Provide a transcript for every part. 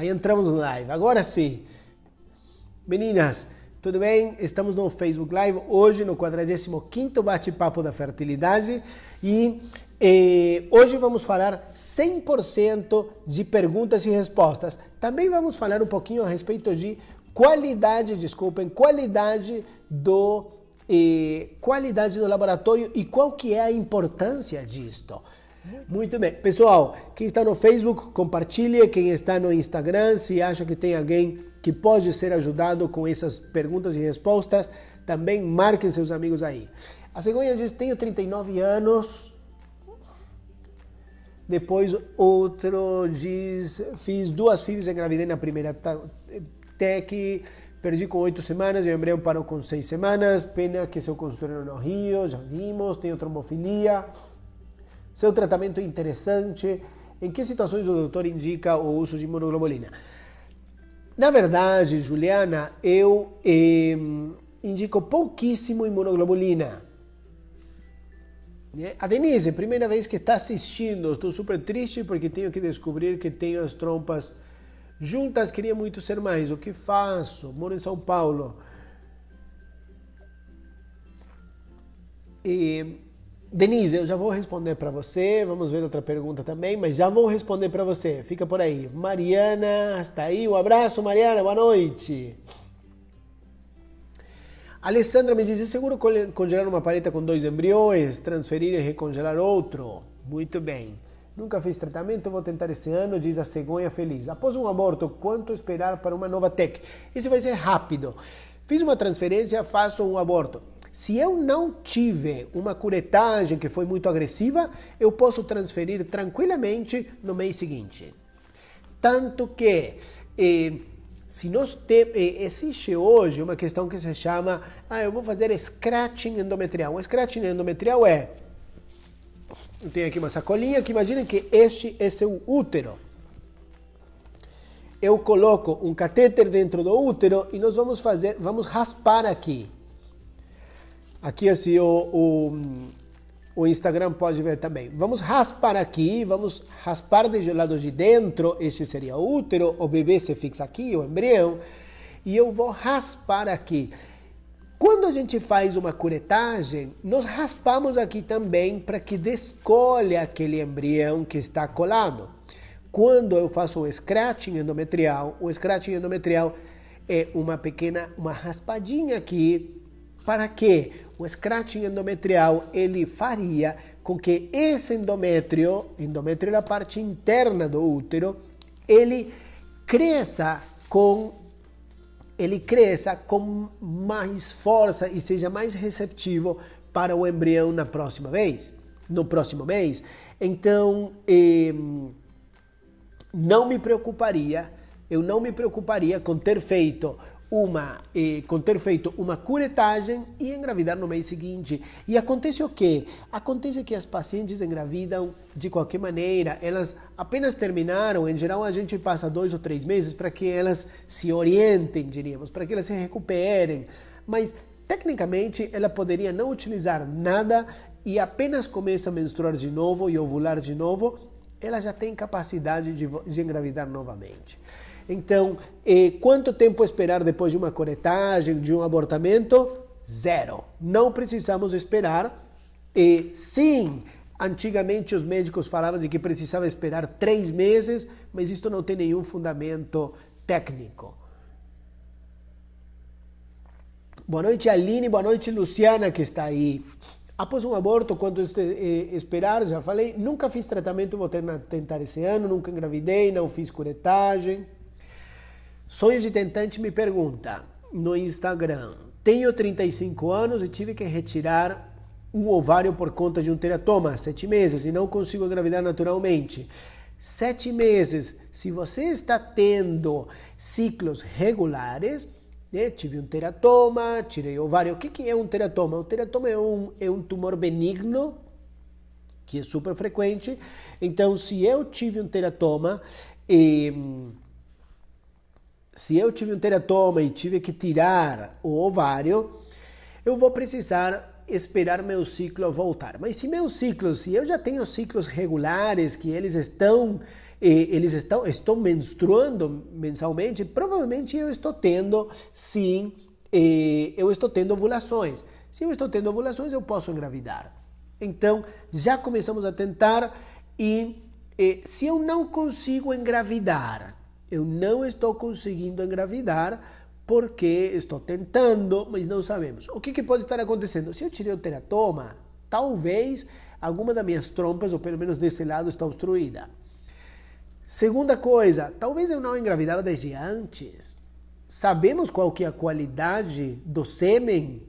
Aí entramos no live. Agora sim. Meninas, tudo bem? Estamos no Facebook Live hoje no 45 bate-papo da fertilidade e eh, hoje vamos falar 100% de perguntas e respostas. Também vamos falar um pouquinho a respeito de qualidade, desculpem, qualidade do eh, qualidade do laboratório e qual que é a importância disto. Muito bem. Pessoal, quem está no Facebook, compartilhe. Quem está no Instagram, se acha que tem alguém que pode ser ajudado com essas perguntas e respostas, também marquem seus amigos aí. A cegonha diz: Tenho 39 anos. Depois, outro diz: Fiz duas filhas, engravidei na primeira TEC, perdi com oito semanas e o embrião parou com seis semanas. Pena que se construíram no Rio, já vimos. Tenho trombofilia. Seu tratamento interessante. Em que situações o doutor indica o uso de imunoglobulina? Na verdade, Juliana, eu eh, indico pouquíssimo imunoglobulina. Né? A Denise, primeira vez que está assistindo, estou super triste porque tenho que descobrir que tenho as trompas juntas, queria muito ser mais. O que faço? Moro em São Paulo. E Denise, eu já vou responder para você. Vamos ver outra pergunta também, mas já vou responder para você. Fica por aí. Mariana, está aí. Um abraço, Mariana. Boa noite. Alessandra me diz: é seguro congelar uma paleta com dois embriões, transferir e recongelar outro? Muito bem. Nunca fiz tratamento, vou tentar esse ano, diz a cegonha feliz. Após um aborto, quanto esperar para uma nova TEC? Isso vai ser rápido. Fiz uma transferência, faço um aborto se eu não tiver uma curetagem que foi muito agressiva, eu posso transferir tranquilamente no mês seguinte. Tanto que eh, se nós eh, existe hoje uma questão que se chama, ah, eu vou fazer scratching endometrial. O scratching endometrial é, eu tenho aqui uma sacolinha que imagina que este é seu útero eu coloco um catéter dentro do útero e nós vamos fazer, vamos raspar aqui. Aqui assim o, o, o Instagram pode ver também. Vamos raspar aqui, vamos raspar do lado de dentro, esse seria o útero, o bebê se fixa aqui, o embrião, e eu vou raspar aqui. Quando a gente faz uma curetagem, nós raspamos aqui também para que descolhe aquele embrião que está colado. Quando eu faço um scratching endometrial, o scratching endometrial é uma pequena, uma raspadinha aqui para que o scratching endometrial ele faria com que esse endométrio, endométrio na é parte interna do útero, ele cresça com ele cresça com mais força e seja mais receptivo para o embrião na próxima vez, no próximo mês. Então, eh, não me preocuparia, eu não me preocuparia com ter feito uma eh, com ter feito uma curetagem e engravidar no mês seguinte. E acontece o quê? Acontece que as pacientes engravidam de qualquer maneira, elas apenas terminaram, em geral a gente passa dois ou três meses para que elas se orientem, diríamos, para que elas se recuperem. Mas Tecnicamente, ela poderia não utilizar nada e apenas começa a menstruar de novo e ovular de novo, ela já tem capacidade de, de engravidar novamente. Então, eh, quanto tempo esperar depois de uma coretagem, de um abortamento? Zero. Não precisamos esperar. E sim, antigamente os médicos falavam de que precisava esperar três meses, mas isto não tem nenhum fundamento técnico. Boa noite, Aline. Boa noite, Luciana, que está aí. Após um aborto, quando este, eh, esperar, já falei, nunca fiz tratamento, vou tentar esse ano, nunca engravidei, não fiz curetagem. Sonhos de Tentante me pergunta no Instagram: Tenho 35 anos e tive que retirar um ovário por conta de um teratoma, sete meses, e não consigo engravidar naturalmente. Sete meses. Se você está tendo ciclos regulares, né? tive um teratoma, tirei ovário. O que, que é um teratoma? O teratoma é um, é um tumor benigno que é super frequente. Então, se eu tive um teratoma, eh, se eu tive um teratoma e tive que tirar o ovário, eu vou precisar esperar meu ciclo voltar. Mas se meus ciclos, se eu já tenho ciclos regulares que eles estão eh, eles estão estão menstruando mensalmente, provavelmente eu estou tendo sim, eh, eu estou tendo ovulações. Se eu estou tendo ovulações, eu posso engravidar. Então, já começamos a tentar e eh, se eu não consigo engravidar, eu não estou conseguindo engravidar porque estou tentando, mas não sabemos. O que, que pode estar acontecendo? Se eu tirei o teratoma, talvez alguma das minhas trompas, ou pelo menos desse lado, está obstruída. Segunda coisa, talvez eu não engravidava desde antes. Sabemos qual que é a qualidade do sêmen?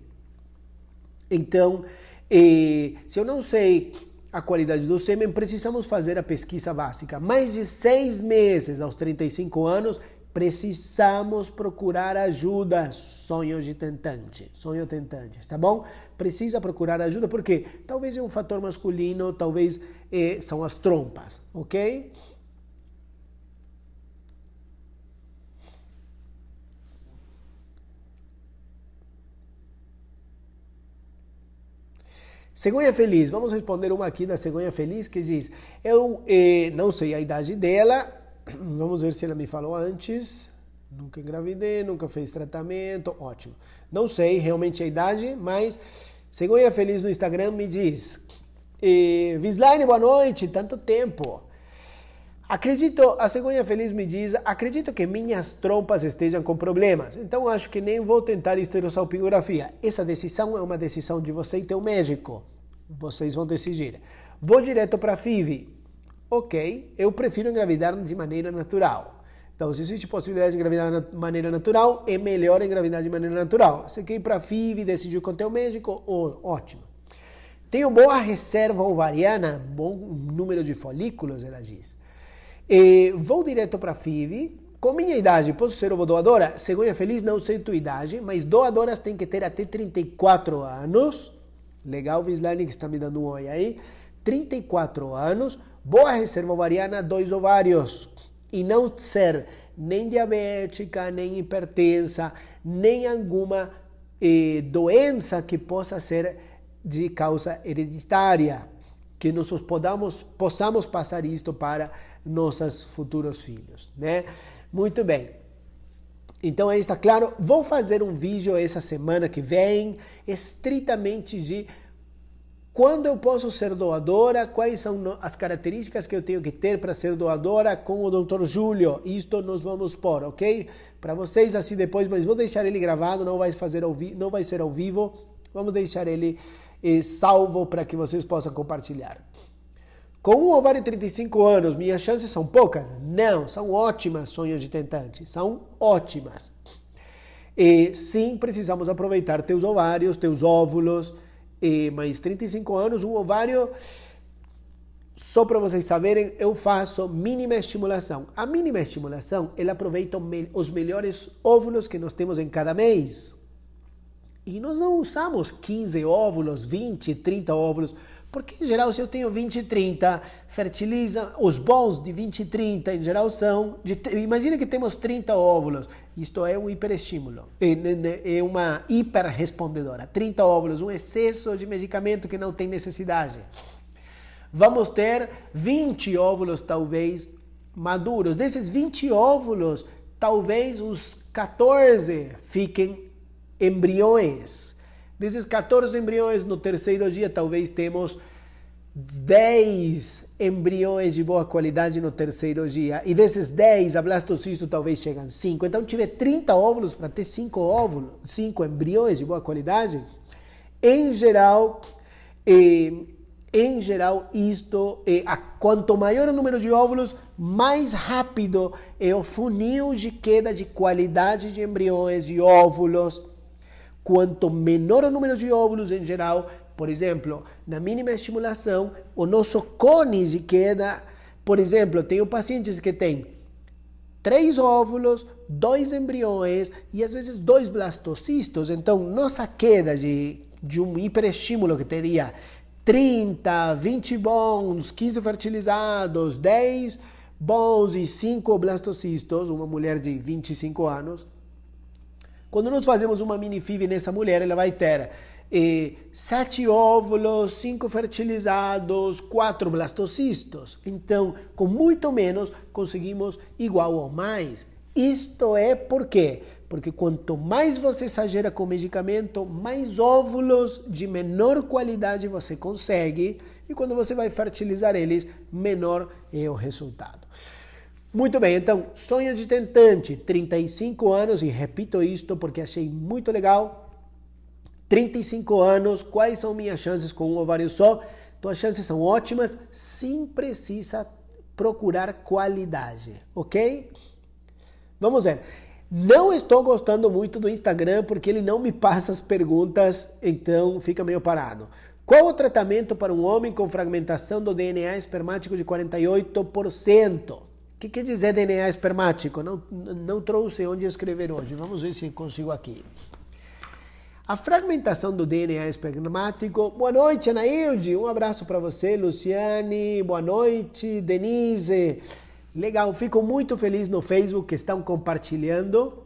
Então, eh, se eu não sei a qualidade do sêmen, precisamos fazer a pesquisa básica. Mais de seis meses aos 35 anos, precisamos procurar ajuda. Sonho de tentante, sonho tentante, tá bom? Precisa procurar ajuda porque talvez é um fator masculino, talvez é, são as trompas, ok? Cegonha Feliz, vamos responder uma aqui da Cegonha Feliz que diz: Eu eh, não sei a idade dela, vamos ver se ela me falou antes. Nunca engravidei, nunca fez tratamento, ótimo. Não sei realmente a idade, mas Cegonha Feliz no Instagram me diz: eh, Vislaine, boa noite, tanto tempo. Acredito, a cegonha feliz me diz, acredito que minhas trompas estejam com problemas, então acho que nem vou tentar esterossalpingografia. Essa decisão é uma decisão de você e teu médico. Vocês vão decidir. Vou direto para a FIV. Ok, eu prefiro engravidar de maneira natural. Então, se existe possibilidade de engravidar de maneira natural, é melhor engravidar de maneira natural. Você quer ir para a FIV, decidiu com teu médico, oh, ótimo. Tenho boa reserva ovariana, bom número de folículos, ela diz. Eh, vou direto para a FIV. Com minha idade, posso ser doadora? Cegonha Feliz, não sei tua idade, mas doadoras tem que ter até 34 anos. Legal, Vislane, que está me dando um oi aí. 34 anos, boa reserva ovariana, dois ovários. E não ser nem diabética, nem hipertensa, nem alguma eh, doença que possa ser de causa hereditária que nós podamos, possamos passar isto para nossos futuros filhos, né? Muito bem. Então aí está claro. Vou fazer um vídeo essa semana que vem, estritamente de quando eu posso ser doadora, quais são as características que eu tenho que ter para ser doadora com o Dr. Júlio. Isto nós vamos pôr, ok? Para vocês assim depois, mas vou deixar ele gravado, não vai fazer ao não vai ser ao vivo. Vamos deixar ele e salvo para que vocês possam compartilhar. Com um ovário de 35 anos, minhas chances são poucas? Não, são ótimas sonhos de tentante, são ótimas. E sim, precisamos aproveitar teus ovários, teus óvulos, e mais 35 anos, um ovário, só para vocês saberem, eu faço mínima estimulação. A mínima estimulação, ele aproveita os melhores óvulos que nós temos em cada mês. E nós não usamos 15 óvulos, 20, 30 óvulos, porque em geral se eu tenho 20 e 30, fertiliza, os bons de 20 e 30 em geral são, de, imagina que temos 30 óvulos, isto é um hiperestímulo, é uma hiperrespondedora, 30 óvulos, um excesso de medicamento que não tem necessidade. Vamos ter 20 óvulos talvez maduros, desses 20 óvulos, talvez os 14 fiquem embriões. Desses 14 embriões, no terceiro dia, talvez temos 10 embriões de boa qualidade no terceiro dia. E desses 10, a blastocisto talvez chegam 5. Então, tiver 30 óvulos para ter 5 óvulos, 5 embriões de boa qualidade. Em geral, eh, em geral, isto é eh, quanto maior o número de óvulos, mais rápido é o funil de queda de qualidade de embriões, de óvulos Quanto menor o número de óvulos em geral, por exemplo, na mínima estimulação, o nosso cone de queda, por exemplo, tenho pacientes que têm três óvulos, dois embriões e às vezes dois blastocistos. Então, nossa queda de, de um hiperestímulo que teria 30, 20 bons, 15 fertilizados, 10 bons e 5 blastocistos, uma mulher de 25 anos, quando nós fazemos uma mini FIV nessa mulher, ela vai ter eh, sete óvulos, cinco fertilizados, quatro blastocistos. Então, com muito menos, conseguimos igual ou mais. Isto é por quê? Porque quanto mais você exagera com medicamento, mais óvulos de menor qualidade você consegue, e quando você vai fertilizar eles, menor é o resultado. Muito bem, então, sonho de tentante, 35 anos, e repito isto porque achei muito legal. 35 anos, quais são minhas chances com um ovário só? Tuas chances são ótimas, sim, precisa procurar qualidade, ok? Vamos ver. Não estou gostando muito do Instagram porque ele não me passa as perguntas, então fica meio parado. Qual o tratamento para um homem com fragmentação do DNA espermático de 48%? que quer dizer DNA espermático? Não, não trouxe onde escrever hoje. Vamos ver se consigo aqui. A fragmentação do DNA espermático. Boa noite, Anailde. Um abraço para você, Luciane. Boa noite, Denise. Legal, fico muito feliz no Facebook que estão compartilhando.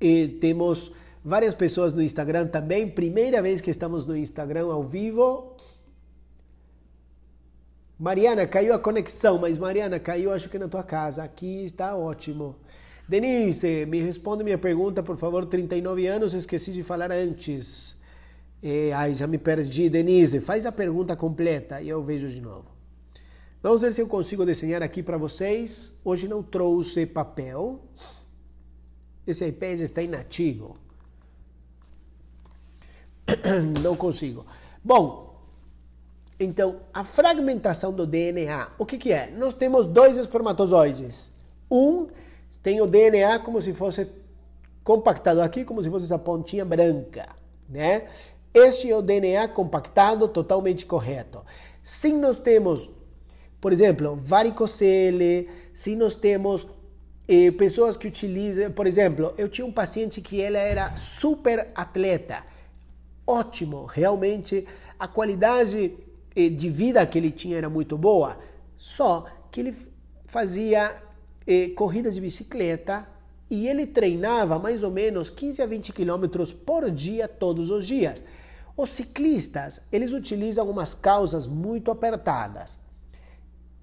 E temos várias pessoas no Instagram também. Primeira vez que estamos no Instagram ao vivo. Mariana, caiu a conexão, mas Mariana, caiu acho que na tua casa. Aqui está ótimo. Denise, me responde minha pergunta, por favor. 39 anos, esqueci de falar antes. É, ai, já me perdi. Denise, faz a pergunta completa e eu vejo de novo. Vamos ver se eu consigo desenhar aqui para vocês. Hoje não trouxe papel. Esse iPad está inativo. Não consigo. Bom, então, a fragmentação do DNA, o que, que é? Nós temos dois espermatozoides. Um tem o DNA como se fosse compactado aqui, como se fosse essa pontinha branca, né? Este é o DNA compactado, totalmente correto. Se nós temos, por exemplo, varicocele, se nós temos eh, pessoas que utilizam, por exemplo, eu tinha um paciente que ela era super atleta, ótimo, realmente a qualidade de vida que ele tinha era muito boa, só que ele fazia eh, corridas de bicicleta e ele treinava mais ou menos 15 a 20 quilômetros por dia, todos os dias. Os ciclistas, eles utilizam umas calças muito apertadas.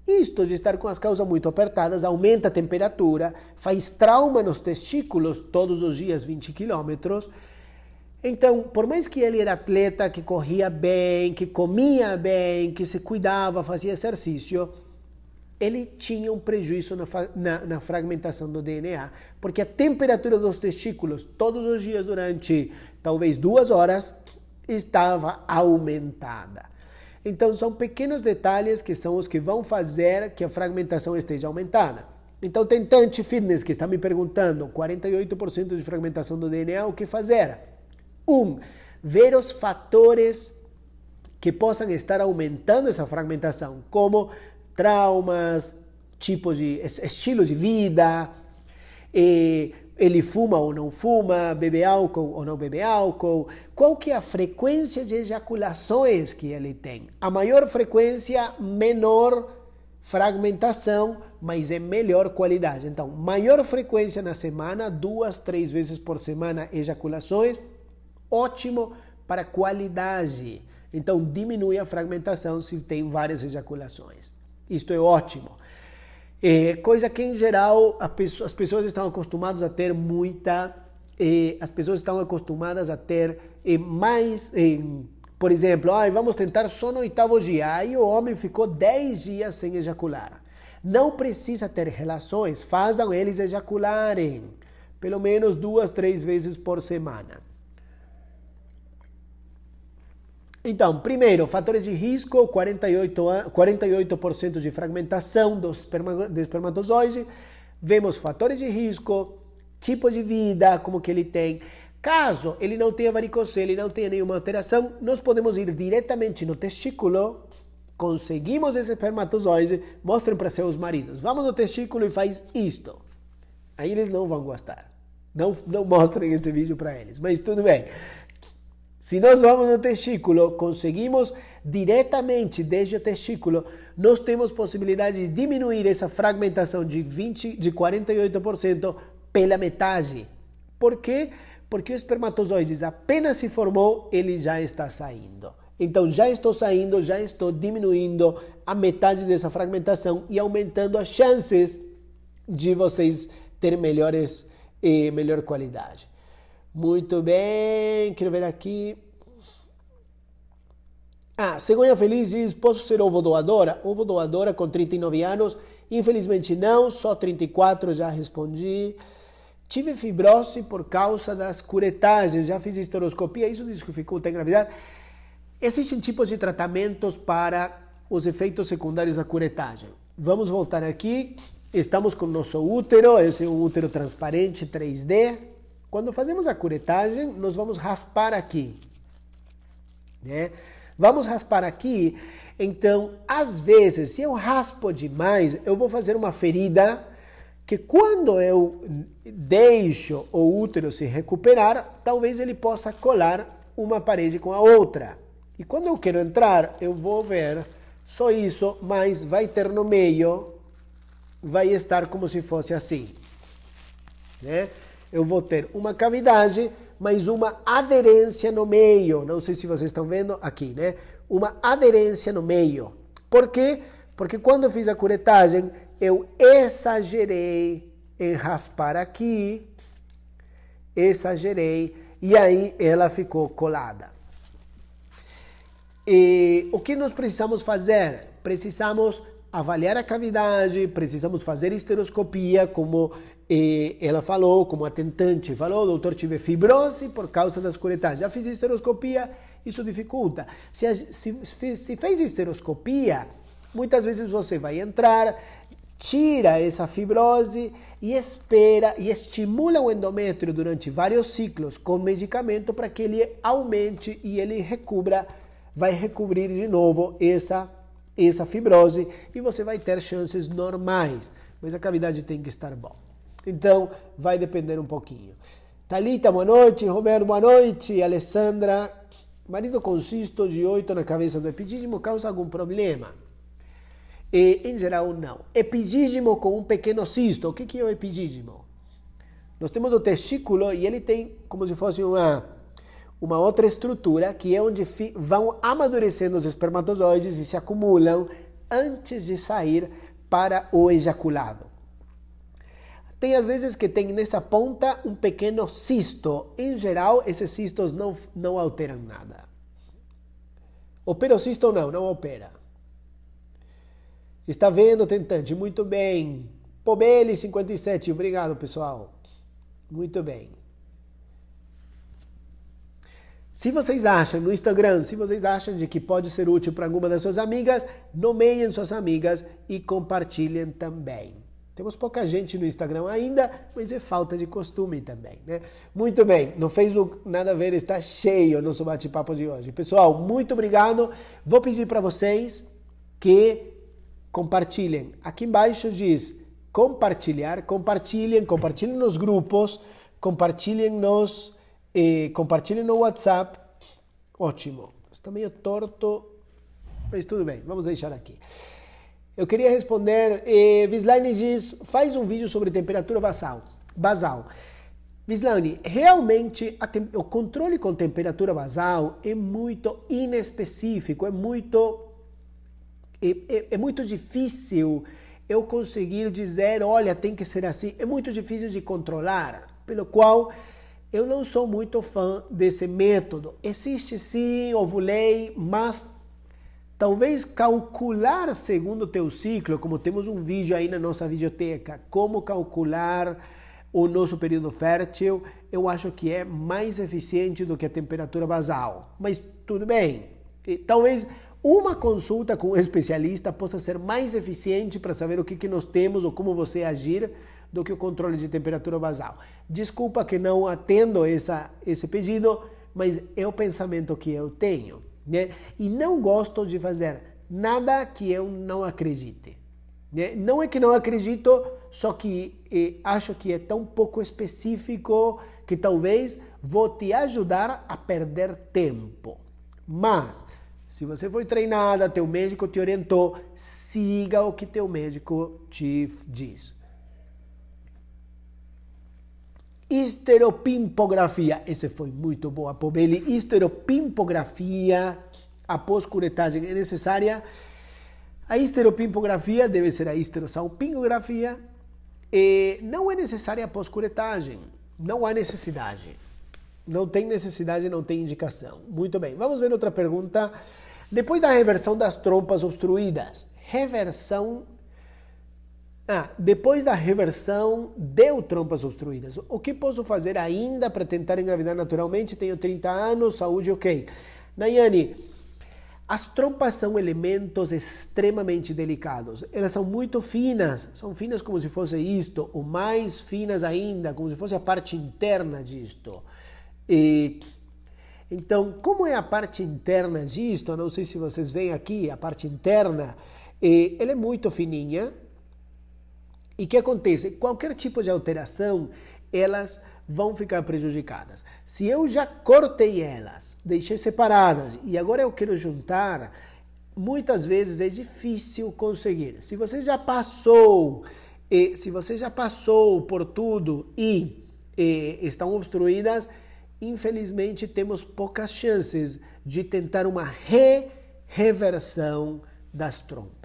Isto de estar com as calças muito apertadas aumenta a temperatura, faz trauma nos testículos todos os dias, 20 quilômetros, então, por mais que ele era atleta, que corria bem, que comia bem, que se cuidava, fazia exercício, ele tinha um prejuízo na, na, na, fragmentação do DNA, porque a temperatura dos testículos, todos os dias durante talvez duas horas, estava aumentada. Então, são pequenos detalhes que são os que vão fazer que a fragmentação esteja aumentada. Então, tentante fitness que está me perguntando, 48% de fragmentação do DNA, o que fazer? Um, ver os fatores que possam estar aumentando essa fragmentação, como traumas, tipos de estilos de vida, eh, ele fuma ou não fuma, bebe álcool ou não bebe álcool, qual que é a frequência de ejaculações que ele tem. A maior frequência, menor fragmentação, mas é melhor qualidade. Então, maior frequência na semana, duas, três vezes por semana ejaculações, ótimo para qualidade. Então diminui a fragmentação se tem várias ejaculações. Isto é ótimo. É, coisa que em geral pessoa, as pessoas estão acostumadas a ter muita, é, as pessoas estão acostumadas a ter é, mais, é, por exemplo, ah, vamos tentar só no oitavo dia, aí o homem ficou 10 dias sem ejacular. Não precisa ter relações, façam eles ejacularem pelo menos duas, três vezes por semana. Então, primeiro, fatores de risco, 48%, 48 de fragmentação dos espermatozoides. Vemos fatores de risco, tipo de vida, como que ele tem. Caso ele não tenha varicocele, não tenha nenhuma alteração, nós podemos ir diretamente no testículo, conseguimos esse espermatozoide, mostrem para seus maridos. Vamos no testículo e faz isto. Aí eles não vão gostar. Não, não mostrem esse vídeo para eles, mas tudo bem. Se nós vamos no testículo, conseguimos diretamente desde o testículo, nós temos possibilidade de diminuir essa fragmentação de 20, de 48% pela metade. Por quê? Porque o espermatozoide apenas se formou, ele já está saindo. Então já estou saindo, já estou diminuindo a metade dessa fragmentação e aumentando as chances de vocês terem melhores, eh, melhor qualidade. Muito bem, quero ver aqui. Ah, Cegonha Feliz diz: posso ser ovo doadora? Ovo doadora com 39 anos? Infelizmente não, só 34, já respondi. Tive fibrose por causa das curetagens, já fiz histeroscopia isso dificulta a gravidade Existem tipos de tratamentos para os efeitos secundários da curetagem. Vamos voltar aqui. Estamos com o nosso útero, esse é um útero transparente 3D. Quando fazemos a curetagem, nós vamos raspar aqui, né? Vamos raspar aqui. Então, às vezes, se eu raspo demais, eu vou fazer uma ferida que quando eu deixo o útero se recuperar, talvez ele possa colar uma parede com a outra. E quando eu quero entrar, eu vou ver só isso, mas vai ter no meio, vai estar como se fosse assim, né? eu vou ter uma cavidade, mas uma aderência no meio. Não sei se vocês estão vendo aqui, né? Uma aderência no meio. Por quê? Porque quando eu fiz a curetagem, eu exagerei em raspar aqui, exagerei, e aí ela ficou colada. E o que nós precisamos fazer? Precisamos avaliar a cavidade, precisamos fazer esteroscopia, como e ela falou, como atentante, falou, doutor, tive fibrose por causa das curetagem. Já fiz esteroscopia, isso dificulta. Se, se, se fez esteroscopia, muitas vezes você vai entrar, tira essa fibrose e espera e estimula o endométrio durante vários ciclos com medicamento para que ele aumente e ele recubra, vai recobrir de novo essa essa fibrose e você vai ter chances normais, mas a cavidade tem que estar boa. Então, vai depender um pouquinho. Talita, boa noite. Romero, boa noite. Alessandra, marido com cisto de 8 na cabeça do epidídimo causa algum problema? E, em geral, não. Epidídimo com um pequeno cisto. O que, que é o epidídimo? Nós temos o testículo e ele tem como se fosse uma, uma outra estrutura que é onde vão amadurecendo os espermatozoides e se acumulam antes de sair para o ejaculado. Tem às vezes que tem nessa ponta um pequeno cisto. Em geral, esses cistos não, não alteram nada. Opera o cisto ou não? Não opera. Está vendo, tentante? Muito bem. Pobeli 57, obrigado pessoal. Muito bem. Se vocês acham no Instagram, se vocês acham de que pode ser útil para alguma das suas amigas, nomeiem suas amigas e compartilhem também. Temos pouca gente no Instagram ainda, mas é falta de costume também, né? Muito bem, no Facebook nada a ver, está cheio o nosso bate-papo de hoje. Pessoal, muito obrigado. Vou pedir para vocês que compartilhem. Aqui embaixo diz compartilhar, compartilhem, compartilhem nos grupos, compartilhem nos, eh, compartilhem no WhatsApp. Ótimo. Está meio é torto, mas tudo bem, vamos deixar aqui. Eu queria responder, eh, Vislane diz, faz um vídeo sobre temperatura basal. basal. Vislaine, realmente o controle com temperatura basal é muito inespecífico, é muito, é, é, é muito difícil eu conseguir dizer, olha, tem que ser assim. É muito difícil de controlar, pelo qual eu não sou muito fã desse método. Existe sim, ovulei, mas Talvez calcular segundo o teu ciclo, como temos um vídeo aí na nossa videoteca, como calcular o nosso período fértil, eu acho que é mais eficiente do que a temperatura basal. Mas tudo bem. E, talvez uma consulta com um especialista possa ser mais eficiente para saber o que, que nós temos ou como você agir do que o controle de temperatura basal. Desculpa que não atendo essa, esse pedido, mas é o pensamento que eu tenho. Né? E não gosto de fazer nada que eu não acredite. Né? Não é que não acredito, só que eh, acho que é tão pouco específico que talvez vou te ajudar a perder tempo. Mas, se você foi treinada, teu médico te orientou, siga o que teu médico te diz. Histeropimpografia. Esse foi muito bom, Pobeli. Histeropimpografia, a pós-curetagem é necessária. A histeropimpografia deve ser a histerosalpingografia. E não é necessária a pós-curetagem. Não há necessidade. Não tem necessidade, não tem indicação. Muito bem, vamos ver outra pergunta. Depois da reversão das trompas obstruídas, reversão ah, depois da reversão, deu trompas obstruídas. O que posso fazer ainda para tentar engravidar naturalmente? Tenho 30 anos, saúde ok. Nayane, as trompas são elementos extremamente delicados. Elas são muito finas, são finas como se fosse isto, ou mais finas ainda, como se fosse a parte interna disto. E, então, como é a parte interna disto? Não sei se vocês veem aqui a parte interna. E, ela é muito fininha, e que acontece? Qualquer tipo de alteração, elas vão ficar prejudicadas. Se eu já cortei elas, deixei separadas e agora eu quero juntar, muitas vezes é difícil conseguir. Se você já passou, e eh, se você já passou por tudo e eh, estão obstruídas, infelizmente temos poucas chances de tentar uma re reversão das trompas.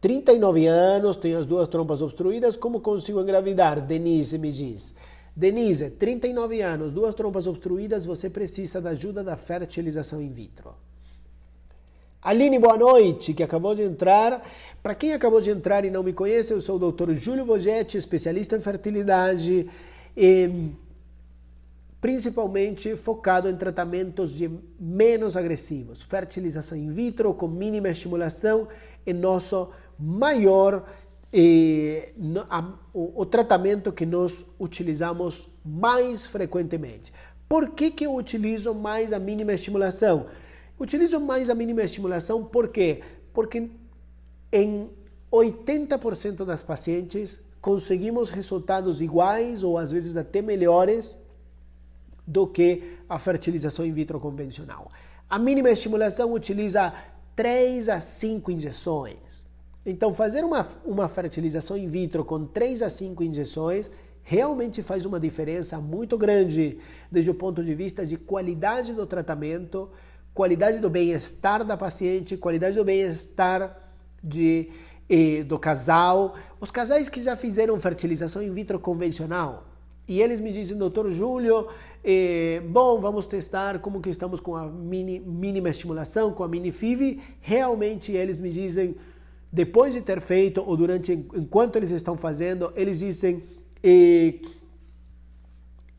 39 anos, tenho as duas trompas obstruídas, como consigo engravidar? Denise me diz. Denise, 39 anos, duas trompas obstruídas, você precisa da ajuda da fertilização in vitro. Aline, boa noite, que acabou de entrar. Para quem acabou de entrar e não me conhece, eu sou o doutor Júlio Vogetti, especialista em fertilidade, e principalmente focado em tratamentos de menos agressivos, fertilização in vitro com mínima estimulação em nosso maior eh, a, o, o, tratamento que nós utilizamos mais frequentemente. Por que, que eu utilizo mais a mínima estimulação? Utilizo mais a mínima estimulação por quê? Porque em 80% das pacientes conseguimos resultados iguais ou às vezes até melhores do que a fertilização in vitro convencional. A mínima estimulação utiliza 3 a 5 injeções, então, fazer uma, uma fertilização in vitro com 3 a 5 injeções realmente faz uma diferença muito grande desde o ponto de vista de qualidade do tratamento, qualidade do bem-estar da paciente, qualidade do bem-estar de eh, do casal. Os casais que já fizeram fertilização in vitro convencional e eles me dizem, doutor Júlio, eh, bom, vamos testar como que estamos com a mini, mínima estimulação, com a mini FIV. Realmente eles me dizem, depois de ter feito ou durante enquanto eles estão fazendo, eles dizem e, eh,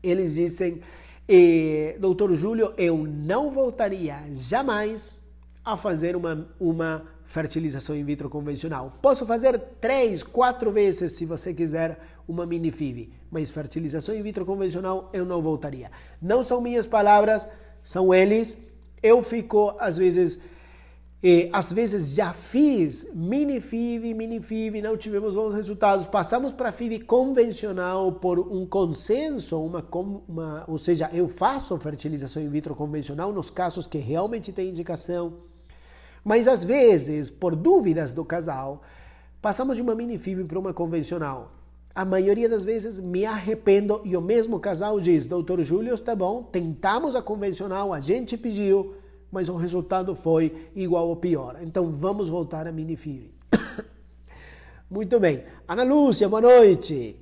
eles dizem e, eh, doutor Júlio, eu não voltaria jamais a fazer uma, uma fertilização in vitro convencional. Posso fazer três, quatro vezes, se você quiser, uma mini-FIV, mas fertilização in vitro convencional eu não voltaria. Não são minhas palavras, são eles. Eu fico, às vezes, e, às vezes já fiz mini FIV, mini FIV, não tivemos bons resultados. Passamos para FIV convencional por um consenso, uma, uma, ou seja, eu faço fertilização in vitro convencional nos casos que realmente tem indicação. Mas às vezes, por dúvidas do casal, passamos de uma mini FIV para uma convencional. A maioria das vezes me arrependo e o mesmo casal diz: Doutor Júlio, está bom, tentamos a convencional, a gente pediu mas o resultado foi igual ou pior. Então vamos voltar a minifire. Muito bem. Ana Lúcia, boa noite.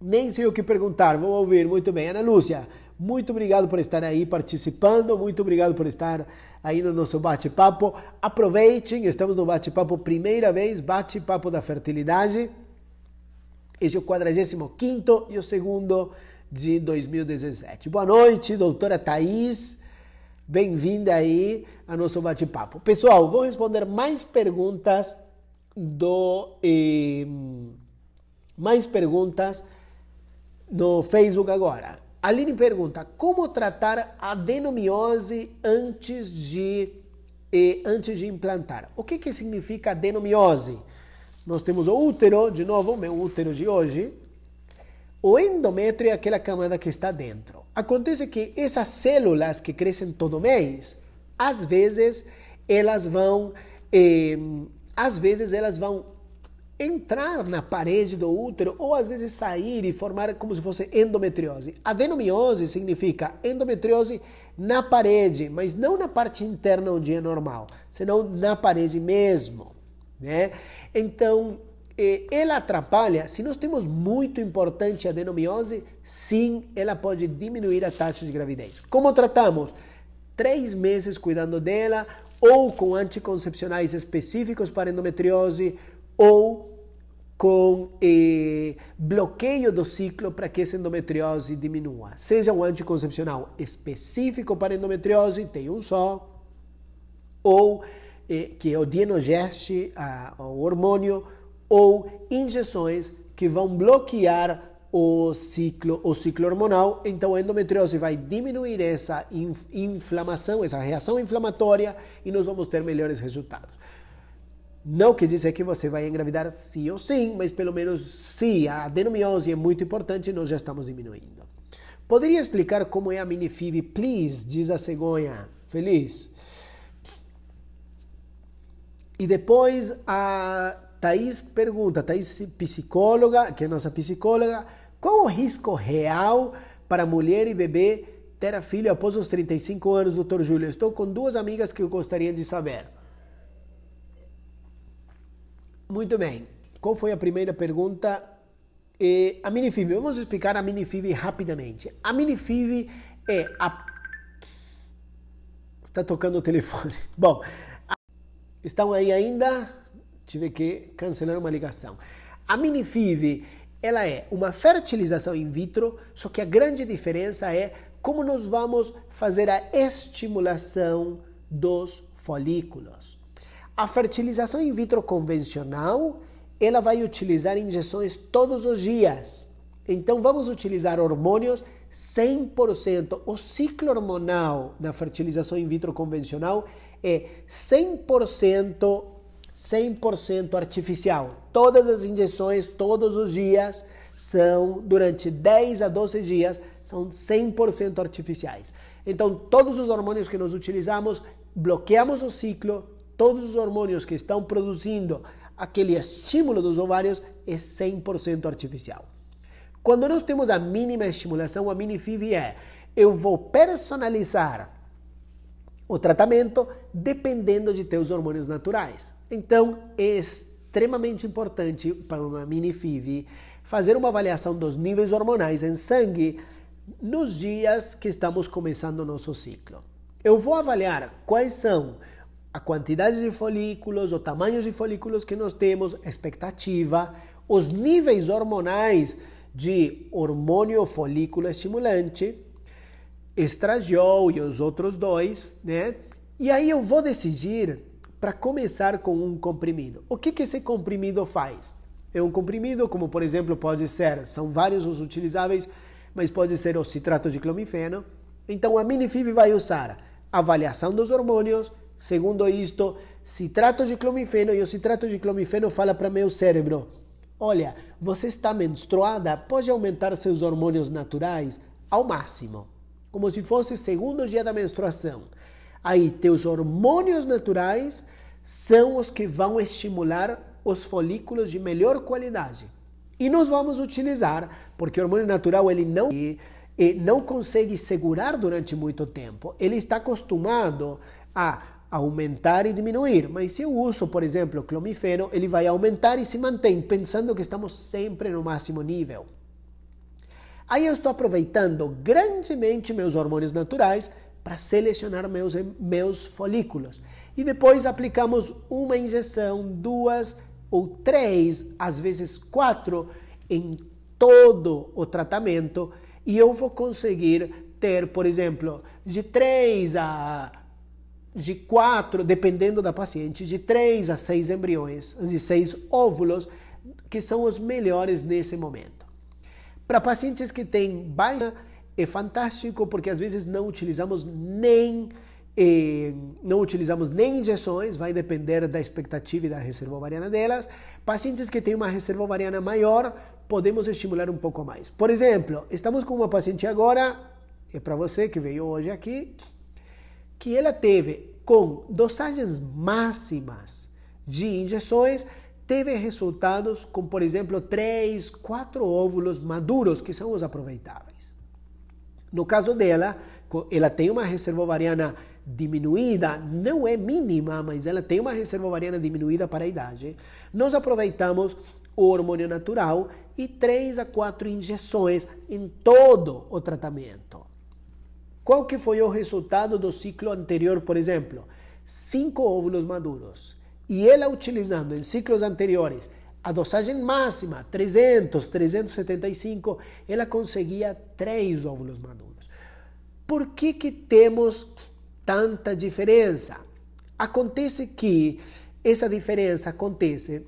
Nem sei o que perguntar, vou ouvir. Muito bem. Ana Lúcia, muito obrigado por estar aí participando, muito obrigado por estar aí no nosso bate-papo. Aproveitem, estamos no bate-papo primeira vez, bate-papo da fertilidade. Esse é o 45 e o segundo de 2017. Boa noite, doutora Thais. Bem-vinda aí ao nosso bate-papo. Pessoal, vou responder mais perguntas do eh, mais perguntas no Facebook agora. Aline pergunta: como tratar a adenomiose antes de eh, antes de implantar? O que que significa adenomiose? Nós temos o útero, de novo, meu útero de hoje, o endométrio é aquela camada que está dentro. Acontece que essas células que crescem todo mês, às vezes elas vão, eh, às vezes elas vão entrar na parede do útero ou às vezes sair e formar como se fosse endometriose. Adenomiose significa endometriose na parede, mas não na parte interna onde é normal, senão na parede mesmo, né? Então ela atrapalha? Se nós temos muito importante a adenomiose, sim, ela pode diminuir a taxa de gravidez. Como tratamos? Três meses cuidando dela, ou com anticoncepcionais específicos para endometriose, ou com eh, bloqueio do ciclo para que essa endometriose diminua. Seja um anticoncepcional específico para endometriose, tem um só, ou eh, que é o dienogeste, a, o hormônio, ou injeções que vão bloquear o ciclo, o ciclo hormonal, então a endometriose vai diminuir essa inflamação, essa reação inflamatória e nós vamos ter melhores resultados. Não quer dizer que você vai engravidar sim ou sim, mas pelo menos se a adenomiose é muito importante, nós já estamos diminuindo. Poderia explicar como é a minifib, please, diz a cegonha, feliz. E depois a Thaís pergunta, Thaís psicóloga, que é nossa psicóloga, qual o risco real para mulher e bebê ter filho após os 35 anos, doutor Júlio? Estou com duas amigas que eu gostaria de saber. Muito bem. Qual foi a primeira pergunta? Eh, a Minifib. Vamos explicar a Minifib rapidamente. A Minifib é a... Está tocando o telefone. Bom, a... estão aí ainda? tive que cancelar uma ligação. A Minifiv, ela é uma fertilização in vitro, só que a grande diferença é como nós vamos fazer a estimulação dos folículos. A fertilização in vitro convencional, ela vai utilizar injeções todos os dias. Então vamos utilizar hormônios 100%. O ciclo hormonal na fertilização in vitro convencional é 100% 100% artificial. Todas as injeções, todos os dias, são durante 10 a 12 dias, são 100% artificiais. Então, todos os hormônios que nós utilizamos, bloqueamos o ciclo, todos os hormônios que estão produzindo aquele estímulo dos ovários é 100% artificial. Quando nós temos a mínima estimulação, a mini FIV é: eu vou personalizar o tratamento dependendo de teus hormônios naturais. Então, é extremamente importante para uma mini FIV fazer uma avaliação dos níveis hormonais em sangue nos dias que estamos começando o nosso ciclo. Eu vou avaliar quais são a quantidade de folículos, o tamanho de folículos que nós temos, expectativa, os níveis hormonais de hormônio folículo estimulante, estradiol e os outros dois, né? E aí eu vou decidir para começar com um comprimido. O que, que esse comprimido faz? É um comprimido, como por exemplo pode ser, são vários os utilizáveis, mas pode ser o citrato de clomifeno. Então a Minifib vai usar avaliação dos hormônios, segundo isto, citrato de clomifeno, e o citrato de clomifeno fala para meu cérebro, olha, você está menstruada, pode aumentar seus hormônios naturais ao máximo, como se fosse segundo dia da menstruação. Aí, teus hormônios naturais são os que vão estimular os folículos de melhor qualidade. E nós vamos utilizar, porque o hormônio natural ele não, não consegue segurar durante muito tempo. Ele está acostumado a aumentar e diminuir. Mas se eu uso, por exemplo, clomifeno, ele vai aumentar e se mantém, pensando que estamos sempre no máximo nível. Aí eu estou aproveitando grandemente meus hormônios naturais para selecionar meus, meus folículos. E depois aplicamos uma injeção, duas ou três, às vezes quatro, em todo o tratamento. E eu vou conseguir ter, por exemplo, de três a de quatro, dependendo da paciente, de três a seis embriões, de seis óvulos, que são os melhores nesse momento. Para pacientes que têm baixa é fantástico porque às vezes não utilizamos nem eh, não utilizamos nem injeções, vai depender da expectativa e da reserva ovariana delas. Pacientes que têm uma reserva ovariana maior, podemos estimular um pouco mais. Por exemplo, estamos com uma paciente agora, é para você que veio hoje aqui, que ela teve com dosagens máximas de injeções, teve resultados com, por exemplo, 3, 4 óvulos maduros, que são os aproveitáveis. No caso dela, ela tem uma reserva ovariana diminuída, não é mínima, mas ela tem uma reserva ovariana diminuída para a idade. Nós aproveitamos o hormônio natural e três a quatro injeções em todo o tratamento. Qual que foi o resultado do ciclo anterior, por exemplo? Cinco óvulos maduros. E ela utilizando em ciclos anteriores a dosagem máxima, 300, 375, ela conseguia três óvulos maduros. Por que, que temos tanta diferença? Acontece que essa diferença acontece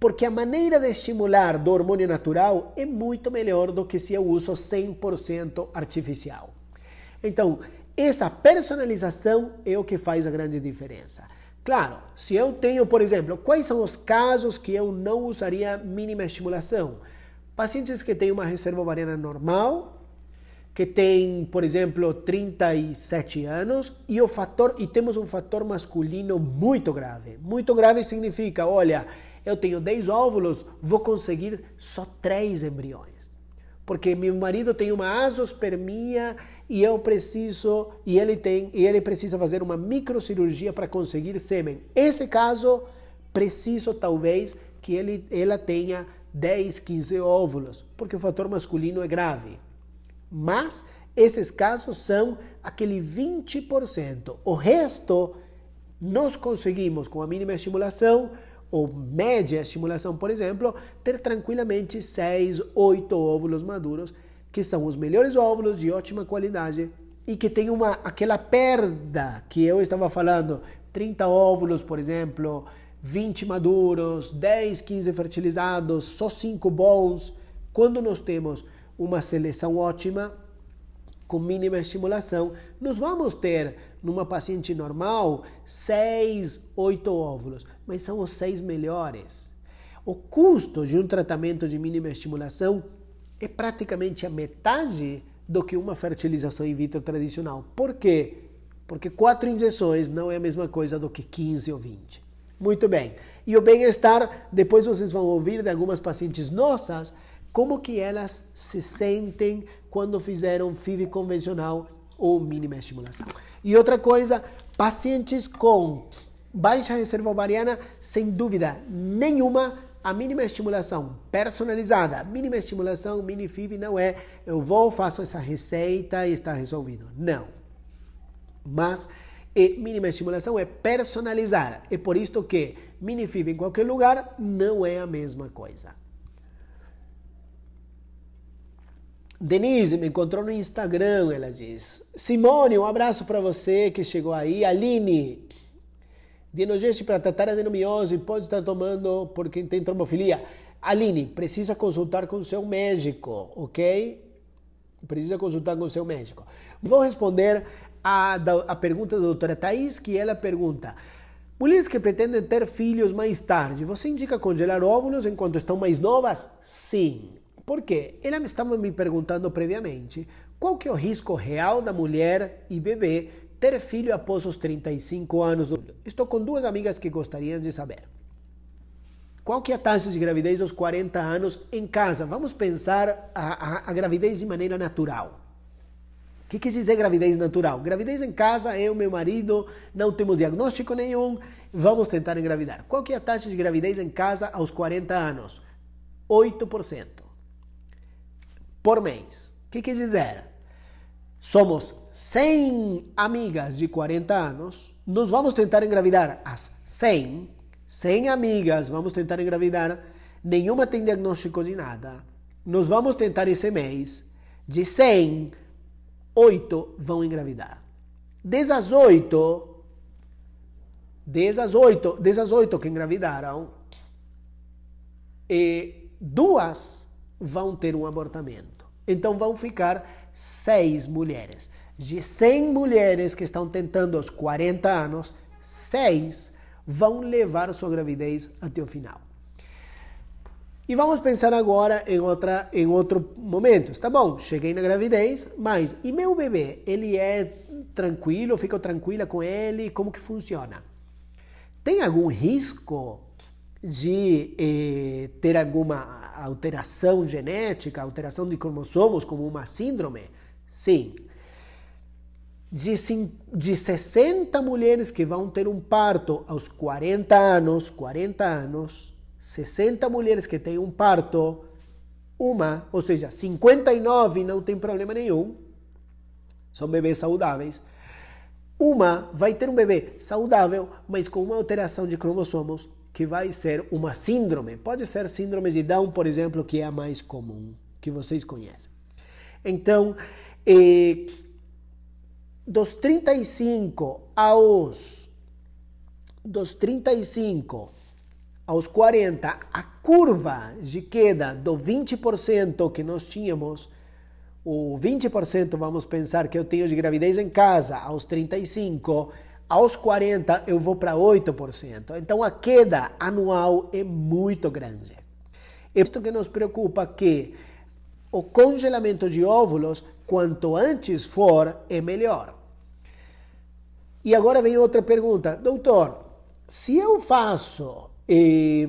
porque a maneira de estimular do hormônio natural é muito melhor do que se eu uso 100% artificial. Então, essa personalização é o que faz a grande diferença. Claro, se eu tenho, por exemplo, quais são os casos que eu não usaria mínima estimulação? Pacientes que têm uma reserva ovariana normal, que têm, por exemplo, 37 anos e o fator e temos um fator masculino muito grave. Muito grave significa, olha, eu tenho 10 óvulos, vou conseguir só 3 embriões. Porque meu marido tem uma azospermia e eu preciso e ele tem e ele precisa fazer uma microcirurgia para conseguir sêmen. Esse caso preciso talvez que ele ela tenha 10, 15 óvulos, porque o fator masculino é grave. Mas esses casos são aquele 20%. O resto nós conseguimos com a mínima estimulação ou média estimulação, por exemplo, ter tranquilamente 6, 8 óvulos maduros que são os melhores óvulos de ótima qualidade e que tem uma aquela perda que eu estava falando, 30 óvulos, por exemplo, 20 maduros, 10, 15 fertilizados, só 5 bons. Quando nós temos uma seleção ótima, com mínima estimulação, nós vamos ter numa paciente normal 6, 8 óvulos, mas são os 6 melhores. O custo de um tratamento de mínima estimulação é praticamente a metade do que uma fertilização in vitro tradicional. Por quê? Porque quatro injeções não é a mesma coisa do que 15 ou 20. Muito bem. E o bem-estar, depois vocês vão ouvir de algumas pacientes nossas como que elas se sentem quando fizeram FIV convencional ou mínima estimulação. E outra coisa, pacientes com baixa reserva ovariana, sem dúvida nenhuma, a mínima estimulação personalizada, mínima estimulação, mini FIV não é eu vou, faço essa receita e está resolvido. Não. Mas e mínima estimulação é personalizada. É por isso que mini FIV em qualquer lugar não é a mesma coisa. Denise me encontrou no Instagram, ela diz. Simone, um abraço para você que chegou aí. Aline, Dienogese para tratar a adenomiose pode estar tomando por quem tem trombofilia. Aline, precisa consultar com seu médico, ok? Precisa consultar com seu médico. Vou responder a, a pergunta da doutora Thais, que ela pergunta. Mulheres que pretendem ter filhos mais tarde, você indica congelar óvulos enquanto estão mais novas? Sim. Por quê? Ela estava me perguntando previamente qual que é o risco real da mulher e bebê ter filho após os 35 anos. Estou com duas amigas que gostariam de saber. Qual que é a taxa de gravidez aos 40 anos em casa? Vamos pensar a, a, a gravidez de maneira natural. O que quis dizer gravidez natural? Gravidez em casa, eu, meu marido, não temos diagnóstico nenhum, vamos tentar engravidar. Qual que é a taxa de gravidez em casa aos 40 anos? 8% por mês. O que quis dizer? Somos 100 amigas de 40 anos, nós vamos tentar engravidar as 100, 100 amigas, vamos tentar engravidar, nenhuma tem diagnóstico de nada. Nós vamos tentar esse mês, de 100, 8 vão engravidar. Dessas 8, dessas 8, dessas 8 que engravidaram, e duas vão ter um abortamento. Então vão ficar seis mulheres de 100 mulheres que estão tentando aos 40 anos, 6 vão levar sua gravidez até o final. E vamos pensar agora em, outra, em outro momento. Tá bom, cheguei na gravidez, mas e meu bebê? Ele é tranquilo? Fico tranquila com ele? Como que funciona? Tem algum risco de eh, ter alguma alteração genética, alteração de cromossomos, como uma síndrome? Sim, de, de 60 mulheres que vão ter um parto aos 40 anos, 40 anos, 60 mulheres que têm um parto, uma, ou seja, 59 não tem problema nenhum, são bebês saudáveis. Uma vai ter um bebê saudável, mas com uma alteração de cromossomos que vai ser uma síndrome. Pode ser síndrome de Down, por exemplo, que é a mais comum que vocês conhecem. Então, eh, dos 35 aos dos 35 aos 40, a curva de queda do 20% que nós tínhamos, o 20% vamos pensar que eu tenho de gravidez em casa aos 35, aos 40 eu vou para 8%. Então a queda anual é muito grande. É isto que nos preocupa que o congelamento de óvulos, quanto antes for, é melhor. E agora vem outra pergunta. Doutor, se eu faço. Eh,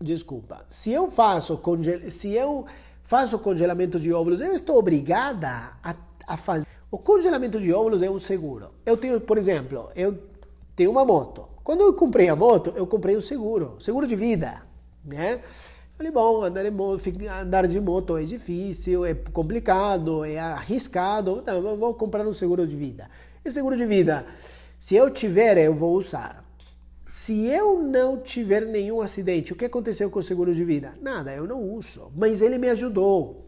desculpa. Se eu faço, congel, se eu faço congelamento de óvulos, eu estou obrigada a, a fazer. O congelamento de óvulos é um seguro. Eu tenho, por exemplo, eu tenho uma moto. Quando eu comprei a moto, eu comprei um seguro, seguro de vida, né? Falei, bom, andar, em, andar de moto é difícil, é complicado, é arriscado, então tá, eu vou comprar um seguro de vida seguro de vida? Se eu tiver, eu vou usar. Se eu não tiver nenhum acidente, o que aconteceu com o seguro de vida? Nada, eu não uso. Mas ele me ajudou.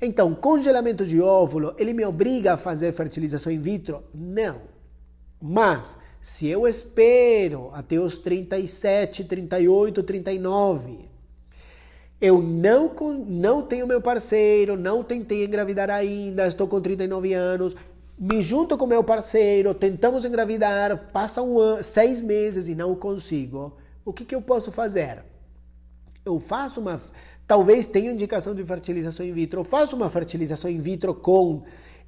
Então, congelamento de óvulo, ele me obriga a fazer fertilização in vitro? Não. Mas, se eu espero até os 37, 38, 39, eu não, não tenho meu parceiro, não tentei engravidar ainda, estou com 39 anos, me junto com meu parceiro, tentamos engravidar, passa um ano, seis meses e não consigo, o que, que eu posso fazer? Eu faço uma. Talvez tenha indicação de fertilização in vitro. Eu faço uma fertilização in vitro com,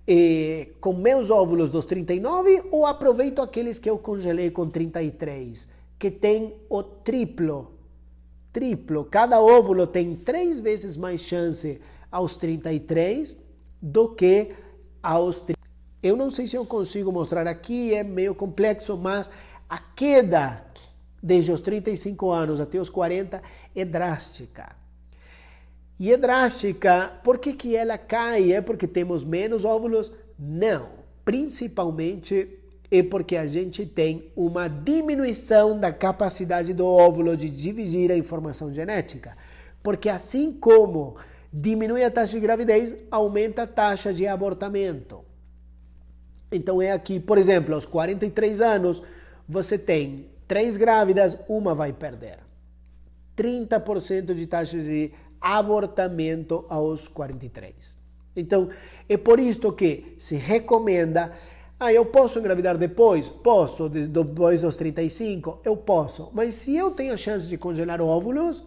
eh, com meus óvulos dos 39 ou aproveito aqueles que eu congelei com 33, que tem o triplo. Triplo. Cada óvulo tem três vezes mais chance aos 33 do que aos 33. Eu não sei se eu consigo mostrar aqui, é meio complexo, mas a queda desde os 35 anos até os 40 é drástica. E é drástica, por que, que ela cai? É porque temos menos óvulos? Não, principalmente é porque a gente tem uma diminuição da capacidade do óvulo de dividir a informação genética. Porque assim como diminui a taxa de gravidez, aumenta a taxa de abortamento. Então é aqui, por exemplo, aos 43 anos, você tem três grávidas, uma vai perder. 30% de taxa de abortamento aos 43. Então, é por isto que se recomenda. Ah, eu posso engravidar depois? Posso, depois dos 35? Eu posso. Mas se eu tenho a chance de congelar óvulos,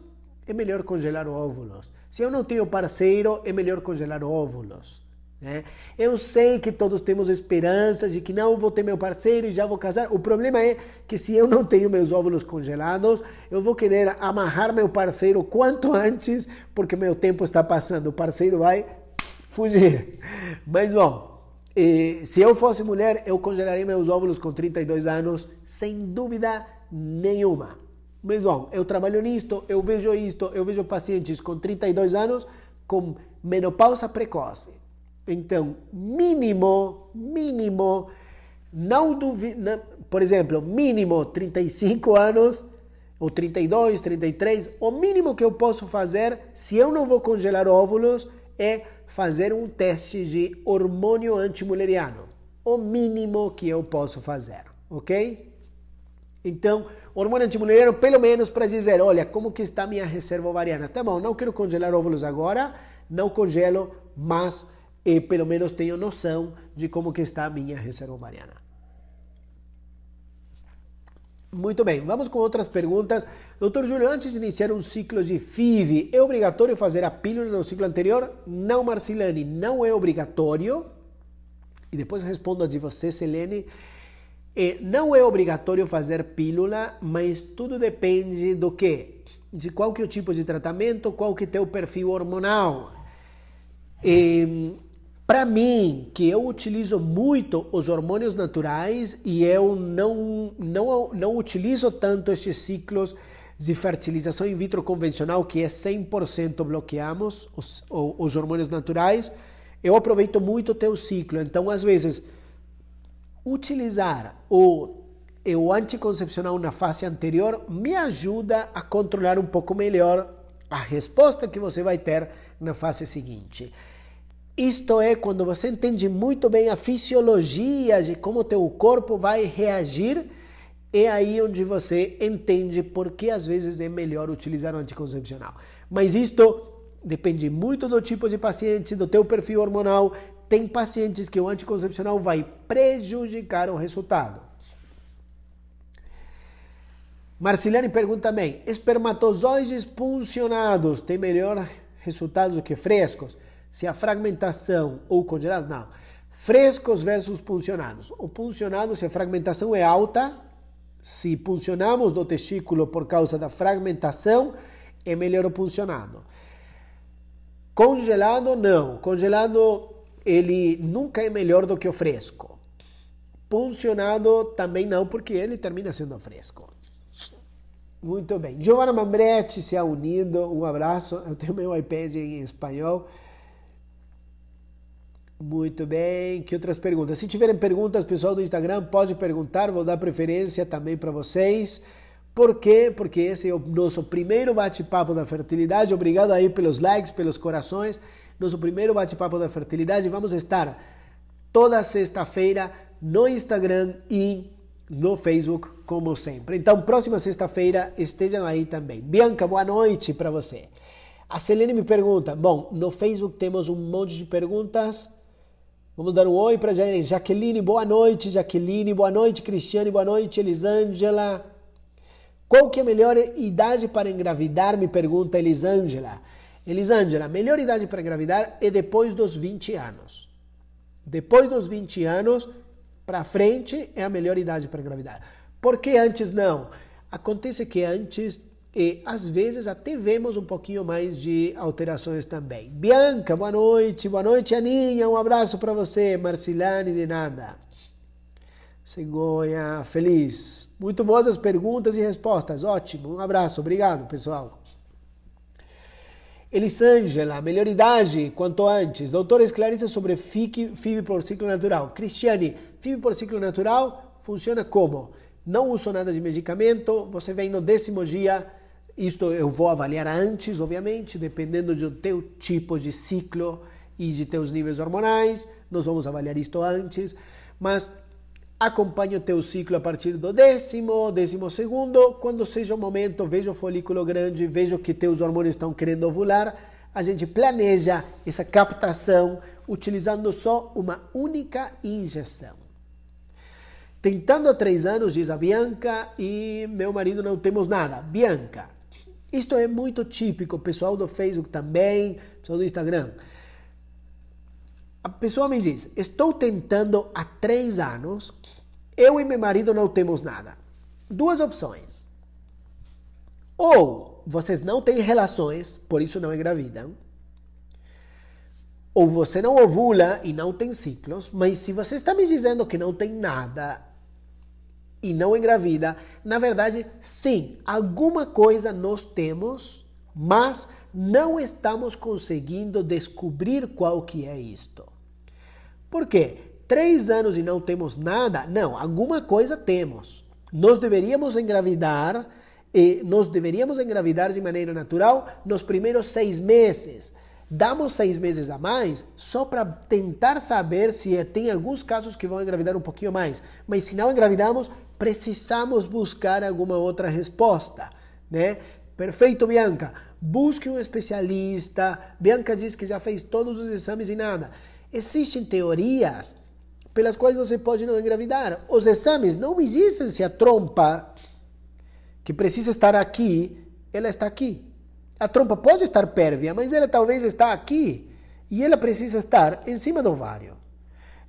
é melhor congelar óvulos. Se eu não tenho parceiro, é melhor congelar óvulos. Né? Eu sei que todos temos esperança de que não vou ter meu parceiro e já vou casar. O problema é que se eu não tenho meus óvulos congelados, eu vou querer amarrar meu parceiro quanto antes, porque meu tempo está passando. O parceiro vai fugir. Mas bom, eh, se eu fosse mulher, eu congelaria meus óvulos com 32 anos, sem dúvida nenhuma. Mas bom, eu trabalho nisto, eu vejo isto, eu vejo pacientes com 32 anos com menopausa precoce então, mínimo, mínimo, não duvido por exemplo, mínimo 35 anos, ou 32, 33, o mínimo que eu posso fazer, se eu não vou congelar óvulos, é fazer um teste de hormônio antimuleriano. O mínimo que eu posso fazer, ok? Então, hormônio antimuleriano, pelo menos para dizer, olha, como que está minha reserva ovariana? Tá bom, não quero congelar óvulos agora, não congelo, mas e eh, pelo menos tenho noção de como que está a minha reserva Mariana. Muito bem, vamos com outras perguntas. Doutor Júlio, antes de iniciar um ciclo de FIV, é obrigatório fazer a pílula no ciclo anterior? Não, Marcilane, não é obrigatório. E depois respondo a de você, Selene. É, eh, não é obrigatório fazer pílula, mas tudo depende do que? De qual que é o tipo de tratamento, qual que tipo é o teu perfil hormonal. E eh, para mim, que eu utilizo muito os hormônios naturais e eu não, não, não utilizo tanto estes ciclos de fertilização in vitro convencional, que é 100% bloqueamos os, os hormônios naturais, eu aproveito muito o teu ciclo. Então, às vezes, utilizar o, o anticoncepcional na fase anterior me ajuda a controlar um pouco melhor a resposta que você vai ter na fase seguinte. Isto é, quando você entende muito bem a fisiologia de como teu corpo vai reagir, é aí onde você entende por que às vezes é melhor utilizar o um anticoncepcional. Mas isto depende muito do tipo de paciente, do teu perfil hormonal. Tem pacientes que o anticoncepcional vai prejudicar o resultado. Marciliane pergunta também: espermatozoides puncionados têm melhor resultado do que frescos? Se a fragmentação ou congelado, não. Frescos versus puncionados. O puncionado, se a fragmentação é alta, se puncionamos do testículo por causa da fragmentação, é melhor o puncionado. Congelado, não. Congelado, ele nunca é melhor do que o fresco. Puncionado também não, porque ele termina sendo fresco. Muito bem. Giovanna Mambretti se ha unido. Um abraço. Eu tenho meu iPad em espanhol. Muito bem, que outras perguntas? Se tiverem perguntas, pessoal do Instagram, pode perguntar, vou dar preferência também para vocês. Por quê? Porque esse é o nosso primeiro bate-papo da fertilidade. Obrigado aí pelos likes, pelos corações. Nosso primeiro bate-papo da fertilidade. Vamos estar toda sexta-feira no Instagram e no Facebook, como sempre. Então, próxima sexta-feira estejam aí também. Bianca, boa noite para você. A Selene me pergunta: bom, no Facebook temos um monte de perguntas Vamos dar um oi para Jaqueline. Boa noite, Jaqueline. Boa noite, Cristiane. Boa noite, Elisângela. Qual que é a melhor idade para engravidar? Me pergunta Elisângela. Elisângela, a melhor idade para engravidar é depois dos 20 anos. Depois dos 20 anos para frente é a melhor idade para engravidar. Por que antes não? Acontece que antes e às vezes até vemos um pouquinho mais de alterações também. Bianca, boa noite. Boa noite, Aninha. Um abraço para você. Marcilane, de nada. Cegonha, feliz. Muito boas as perguntas e respostas. Ótimo. Um abraço. Obrigado, pessoal. Elisângela, melhor idade, quanto antes. Doutora, esclareça sobre FIC, FIB por ciclo natural. Cristiane, FIB por ciclo natural funciona como? Não uso nada de medicamento, você vem no décimo dia isto eu vou avaliar antes, obviamente, dependendo do teu tipo de ciclo e de teus níveis hormonais, nós vamos avaliar isto antes, mas acompanhe o teu ciclo a partir do décimo, décimo segundo, quando seja o momento, veja o folículo grande, veja que teus hormônios estão querendo ovular, a gente planeja essa captação utilizando só uma única injeção. Tentando há três anos, diz a Bianca, e meu marido não temos nada. Bianca, isto é muito típico, pessoal do Facebook também, pessoal do Instagram. A pessoa me diz: Estou tentando há três anos, eu e meu marido não temos nada. Duas opções. Ou vocês não têm relações, por isso não engravidam. Ou você não ovula e não tem ciclos, mas se você está me dizendo que não tem nada e não engravida, na verdade, sim, alguma coisa nós temos, mas não estamos conseguindo descobrir qual que é isto. Por quê? Três anos e não temos nada? Não, alguma coisa temos. Nós deveríamos engravidar, e nós deveríamos engravidar de maneira natural nos primeiros seis meses damos seis meses a mais só para tentar saber se é, tem alguns casos que vão engravidar um pouquinho mais. Mas se não engravidamos, precisamos buscar alguma outra resposta, né? Perfeito, Bianca. Busque um especialista. Bianca diz que já fez todos os exames e nada. Existem teorias pelas quais você pode não engravidar. Os exames não me dizem se a trompa que precisa estar aqui, ela está aqui. A trompa pode estar pérvia, mas ela talvez está aqui e ela precisa estar em cima do ovário.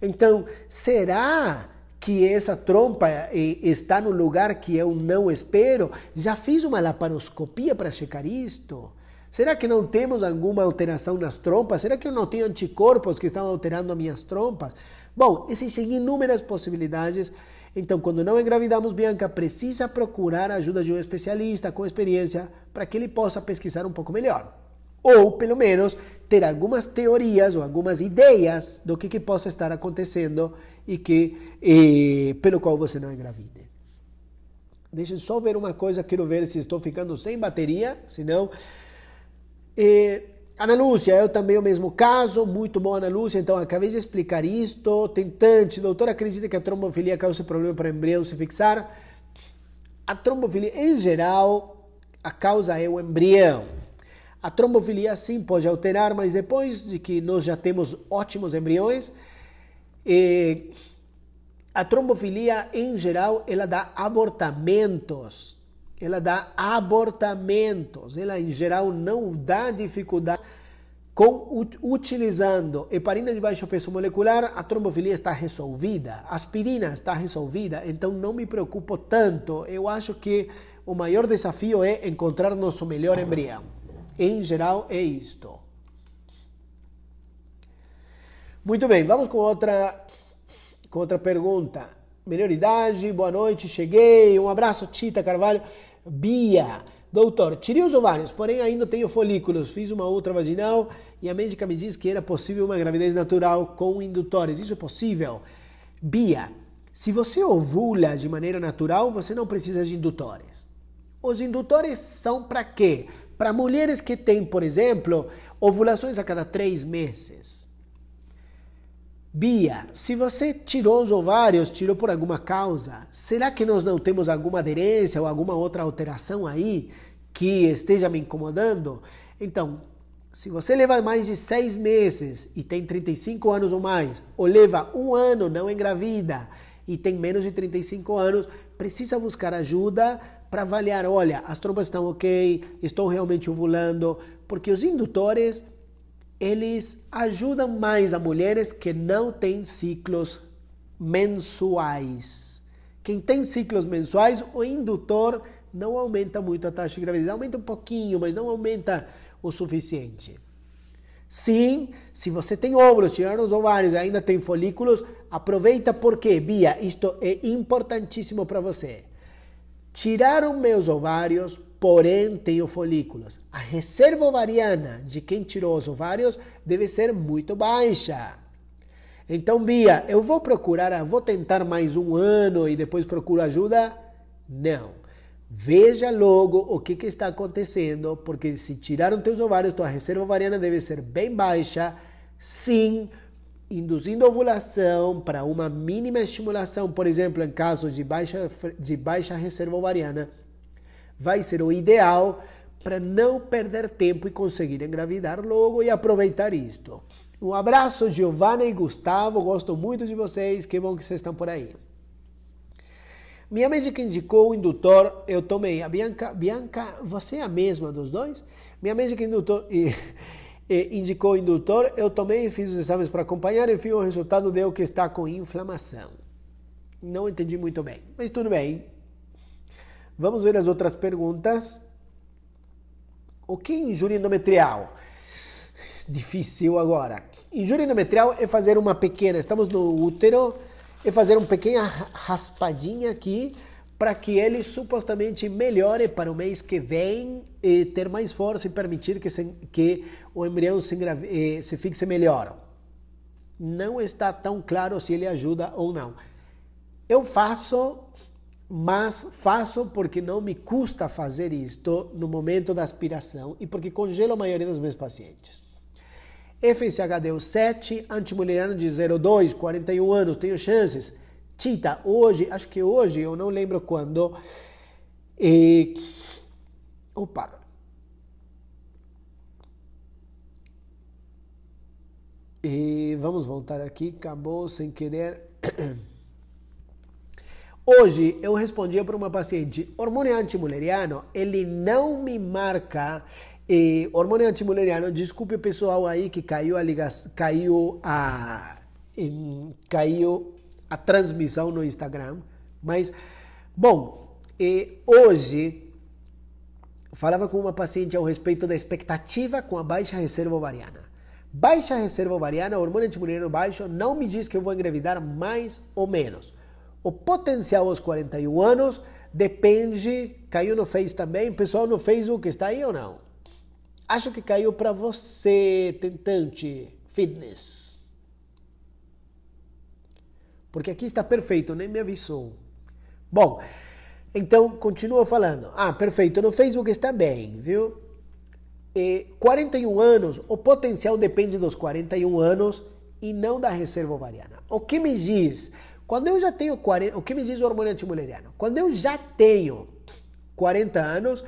Então, será que essa trompa eh, está no lugar que eu não espero? Já fiz uma laparoscopia para checar isto? Será que não temos alguma alteração nas trompas? Será que eu não tenho anticorpos que estão alterando as minhas trompas? Bom, existem inúmeras possibilidades então, quando não engravidamos, Bianca precisa procurar a ajuda de um especialista com experiência para que ele possa pesquisar um pouco melhor. Ou, pelo menos, ter algumas teorias ou algumas ideias do que, que possa estar acontecendo e que eh, pelo qual você não engravide. Deixa eu só ver uma coisa, quero ver se estou ficando sem bateria, senão. Eh, Ana Lúcia, eu também o mesmo caso, muito bom Ana Lúcia, então acabei de explicar isto, tentante, doutora acredita que a trombofilia causa problema para o embrião se fixar? A trombofilia em geral, a causa é o embrião. A trombofilia sim pode alterar, mas depois de que nós já temos ótimos embriões, eh, a trombofilia em geral ela dá abortamentos, ela dá abortamentos, ela em geral não dá dificuldade com utilizando heparina de baixo peso molecular, a trombofilia está resolvida, a aspirina está resolvida, então não me preocupo tanto. Eu acho que o maior desafio é encontrar nosso melhor embrião. Em geral é isto. Muito bem, vamos com outra com outra pergunta. Melhor idade, boa noite, cheguei. Um abraço, Tita Carvalho. Bia. Doutor, tirei os ovários, porém ainda tenho folículos. Fiz uma outra vaginal e a médica me diz que era possível uma gravidez natural com indutores. Isso é possível? Bia, se você ovula de maneira natural, você não precisa de indutores. Os indutores são para quê? Para mulheres que têm, por exemplo, ovulações a cada três meses Bia, se você tirou os ovários, tirou por alguma causa, será que nós não temos alguma aderência ou alguma outra alteração aí que esteja me incomodando? Então, se você leva mais de seis meses e tem 35 anos ou mais, ou leva um ano, não engravida, e tem menos de 35 anos, precisa buscar ajuda para avaliar, olha, as trompas estão ok, estou realmente ovulando, porque os indutores eles ajudam mais a mulheres que não têm ciclos mensuais. Quem tem ciclos mensuais, o indutor não aumenta muito a taxa de gravidez. Aumenta um pouquinho, mas não aumenta o suficiente. Sim, se você tem óvulos, tiraram os ovários e ainda tem folículos, aproveita porque, Bia, isto é importantíssimo para você. Tiraram meus ovários porém tenho folículos. A reserva ovariana de quem tirou os ovários deve ser muito baixa. Então, Bia, eu vou procurar, ah, vou tentar mais um ano e depois procuro ajuda? Não. Veja logo o que, que está acontecendo, porque se tiraram teus ovários, tua reserva ovariana deve ser bem baixa, sim, induzindo ovulação para uma mínima estimulação, por exemplo, em casos de baixa, de baixa reserva ovariana vai ser o ideal para não perder tempo e conseguir engravidar logo e aproveitar isto. Um abraço, Giovana e Gustavo, gosto muito de vocês, que bom que vocês estão por aí. Minha médica indicou o indutor, eu tomei. A Bianca, Bianca, você é a mesma dos dois? Minha médica indutor, e, e, indicou o indutor, eu tomei, fiz os exames para acompanhar, enfim, o resultado deu que está com inflamação. Não entendi muito bem, mas tudo bem, Vamos ver as outras perguntas. O que é injúria endometrial? Difícil agora. Injúria endometrial é fazer uma pequena, estamos no útero, é fazer uma pequena raspadinha aqui para que ele supostamente melhore para o mês que vem e ter mais força e permitir que, se, que o embrião se, eh, se fixe melhor. Não está tão claro se ele ajuda ou não. Eu faço mas faço porque não me custa fazer isto no momento da aspiração e porque congelo a maioria dos meus pacientes. FSHDU7, é antimuleriano de 02, 41 anos, tenho chances. Tita, hoje, acho que hoje, eu não lembro quando. E... Opa. E vamos voltar aqui, acabou sem querer. Hoje eu respondia para uma paciente: hormônio antimuleriano, ele não me marca. E hormônio antimuleriano, desculpe o pessoal aí que caiu a ligação, caiu a em, caiu a transmissão no Instagram, mas bom, e hoje falava com uma paciente ao respeito da expectativa com a baixa reserva ovariana. Baixa reserva ovariana, hormônio antimuleriano baixo, não me diz que eu vou engravidar mais ou menos. O potencial aos 41 anos depende. Caiu no Face também? pessoal no Facebook está aí ou não? Acho que caiu para você, tentante fitness. Porque aqui está perfeito, nem me avisou. Bom, então continua falando. Ah, perfeito, no Facebook está bem, viu? E 41 anos, o potencial depende dos 41 anos e não da reserva ovariana. O que me diz? Quando eu já tenho 40, o que me diz o hormônio antimuleriano? Quando eu já tenho 40 anos,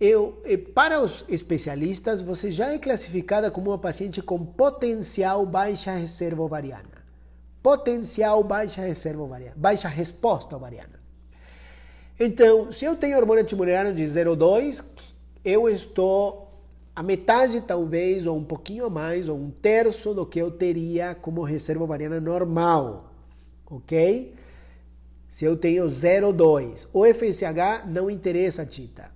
eu, para os especialistas, você já é classificada como uma paciente com potencial baixa reserva ovariana. Potencial baixa reserva ovariana, baixa resposta ovariana. Então, se eu tenho hormônio antimuleriano de 0,2, eu estou a metade talvez, ou um pouquinho a mais, ou um terço do que eu teria como reserva ovariana normal ok? Se eu tenho 0,2, o FSH não interessa Tita.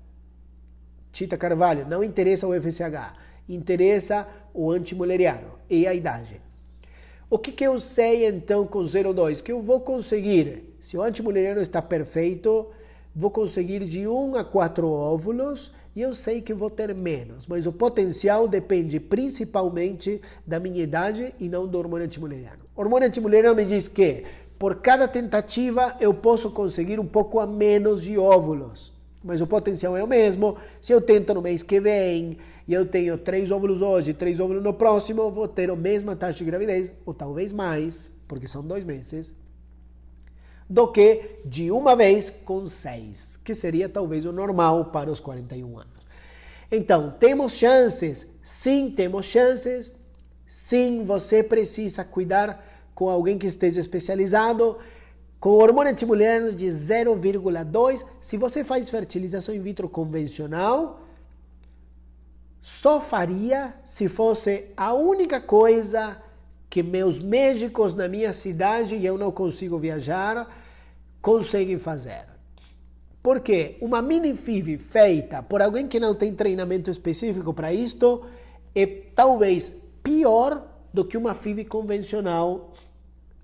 Tita Carvalho, não interessa o FSH, interessa o antimuleriano e a idade. O que, que eu sei então com 0,2? Que eu vou conseguir, se o antimuleriano está perfeito, vou conseguir de 1 a 4 óvulos e eu sei que vou ter menos, mas o potencial depende principalmente da minha idade e não do hormônio antimuleriano. O hormônio antimuleriano me diz que por cada tentativa, eu posso conseguir um pouco a menos de óvulos. Mas o potencial é o mesmo. Se eu tento no mês que vem e eu tenho três óvulos hoje, três óvulos no próximo, vou ter a mesma taxa de gravidez, ou talvez mais, porque são dois meses, do que de uma vez com seis, que seria talvez o normal para os 41 anos. Então, temos chances? Sim, temos chances. Sim, você precisa cuidar com alguém que esteja especializado, com hormônio estimulante de 0,2. Se você faz fertilização in vitro convencional, só faria se fosse a única coisa que meus médicos na minha cidade, e eu não consigo viajar, conseguem fazer. Porque uma mini FIV feita por alguém que não tem treinamento específico para isto é talvez pior do que uma FIV convencional,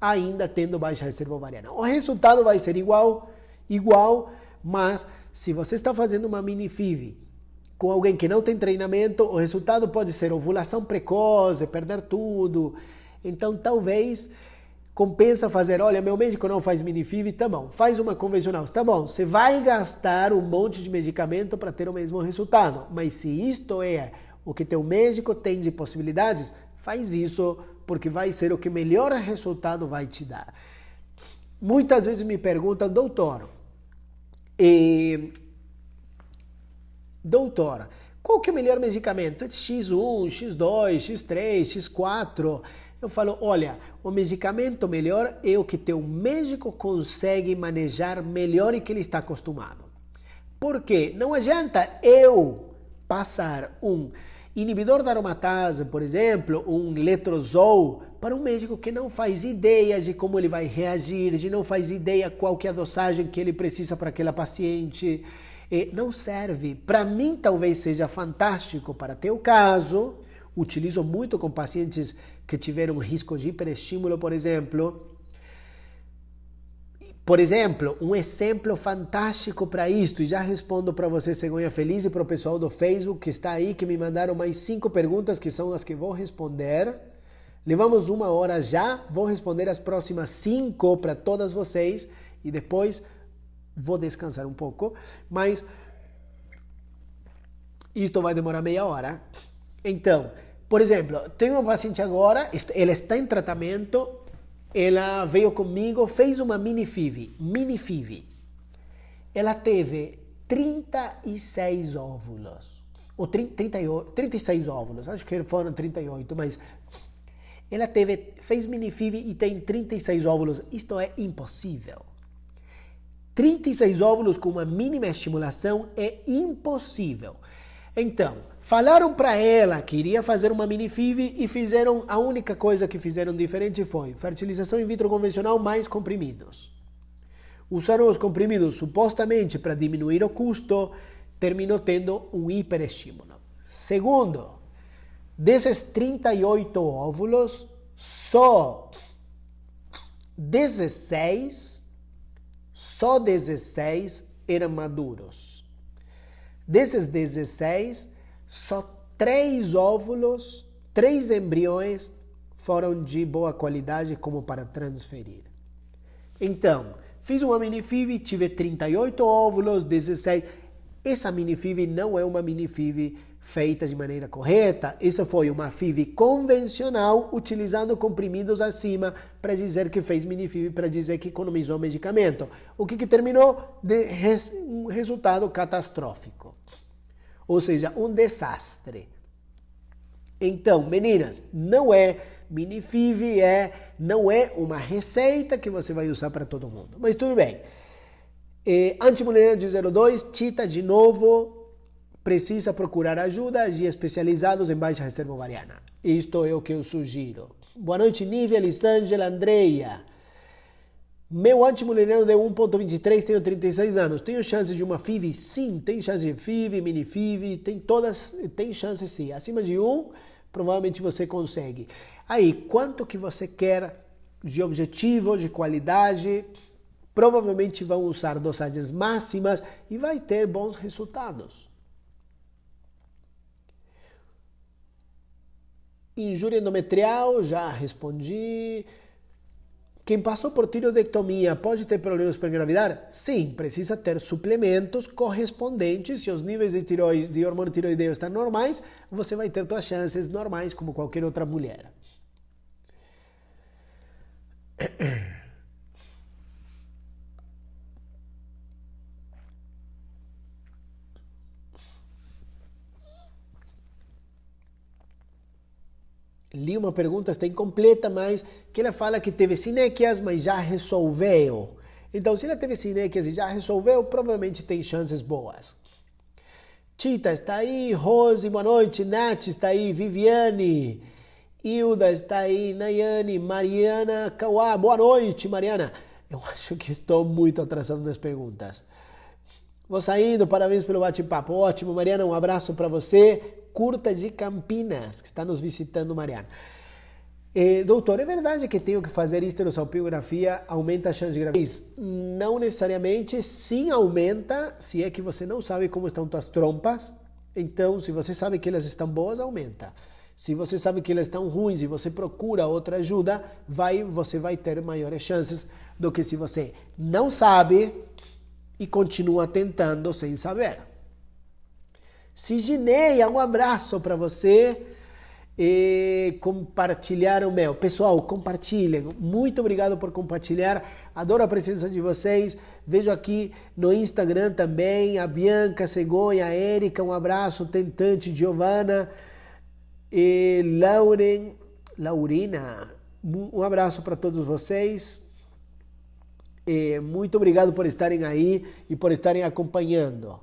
ainda tendo baixa reserva ovariana. O resultado vai ser igual, igual, mas se você está fazendo uma mini FIV com alguém que não tem treinamento, o resultado pode ser ovulação precoce, perder tudo. Então, talvez compensa fazer, olha, meu médico não faz mini FIV, tá bom, faz uma convencional, tá bom, você vai gastar um monte de medicamento para ter o mesmo resultado, mas se isto é o que teu médico tem de possibilidades, Faz isso porque vai ser o que melhor resultado vai te dar. Muitas vezes me perguntam, doutor, e... doutor, qual que é o melhor medicamento? X1, X2, X3, X4? Eu falo, olha, o medicamento melhor é o que teu médico consegue manejar melhor e que ele está acostumado. Porque não adianta eu passar um inibidor da aromatase, por exemplo, um letrozol, para um médico que não faz ideia de como ele vai reagir, de não faz ideia qual que é a dosagem que ele precisa para aquela paciente, eh, não serve. Para mim, talvez seja fantástico para teu caso. Utilizo muito com pacientes que tiveram risco de hiperestímulo, por exemplo por exemplo, um exemplo fantástico para isto, e já respondo para você, Cegonha Feliz, e para o pessoal do Facebook que está aí, que me mandaram mais cinco perguntas, que são as que vou responder. Levamos uma hora já, vou responder as próximas cinco para todas vocês, e depois vou descansar um pouco, mas isto vai demorar meia hora. Então, por exemplo, tenho um paciente agora, ele está em tratamento, ela veio comigo, fez uma mini FIV, mini FIV. Ela teve 36 óvulos, ou 30, 38, 36 óvulos, acho que foram 38, mas ela teve, fez mini FIV e tem 36 óvulos, isto é impossível. 36 óvulos com uma mínima estimulação é impossível. Então, Falaram para ela que iria fazer uma mini minifive e fizeram a única coisa que fizeram diferente foi fertilização in vitro convencional mais comprimidos. Usaram os comprimidos supostamente para diminuir o custo, terminou tendo um hiperestímulo. Segundo, desses 38 óvulos, só 16, só 16 eram maduros. Desses 16, só três óvulos, três embriões foram de boa qualidade como para transferir. Então, fiz uma minifive, tive 38 óvulos, 16. Essa minifive não é uma minifive feita de maneira correta. Isso foi uma FIV convencional utilizando comprimidos acima para dizer que fez minifiv, para dizer que economizou medicamento. O que, que terminou? De res, um resultado catastrófico ou seja, um desastre. Então, meninas, não é minifive, é, não é uma receita que você vai usar para todo mundo, mas tudo bem. É, Antimuleriano de 02, Tita de novo, precisa procurar ajuda de especializados em baixa reserva ovariana. Isto é o que eu sugiro. Boa noite, Nívia, Lisângela, Andreia. Meu antimuleriano deu 1,23, tenho 36 anos. Tenho chance de uma FIV? Sim, tem chance de FIV, mini FIV, tem todas, tem chance sim. Acima de 1, um, provavelmente você consegue. Aí, quanto que você quer de objetivo, de qualidade? Provavelmente vão usar dosagens máximas e vai ter bons resultados. Injúria endometrial, já respondi. Quem passou por tiroidectomia pode ter problemas para engravidar? Sim, precisa ter suplementos correspondentes. Se os níveis de, tiroide, de hormônio tiroideu estão normais, você vai ter suas chances normais como qualquer outra mulher. li uma pergunta, está incompleta, mas que ela fala que teve sinéquias, mas já resolveu. Então, se ela teve sinéquias e já resolveu, provavelmente tem chances boas. Tita está aí, Rose, boa noite, Nath está aí, Viviane, Hilda está aí, Nayane, Mariana Kauá, boa noite, Mariana. Eu acho que estou muito atrasado nas perguntas. Vou saindo, parabéns pelo bate-papo, ótimo, Mariana, um abraço para você, Curta de Campinas, que está nos visitando, Mariana. Eh, doutor, é verdade que tenho que fazer esterossalpingografia aumenta a chance de gravidez? Não necessariamente, sim aumenta, se é que você não sabe como estão suas trompas. Então, se você sabe que elas estão boas, aumenta. Se você sabe que elas estão ruins e você procura outra ajuda, vai, você vai ter maiores chances do que se você não sabe e continua tentando sem saber. Sigineia, um abraço para você. E compartilhar o mel. Pessoal, compartilhem. Muito obrigado por compartilhar. Adoro a presença de vocês. Vejo aqui no Instagram também a Bianca Cegonha, a Érica, um abraço. Tentante, Giovana, e Lauren, Laurina. Um abraço para todos vocês muito obrigado por estarem aí e por estarem acompanhando.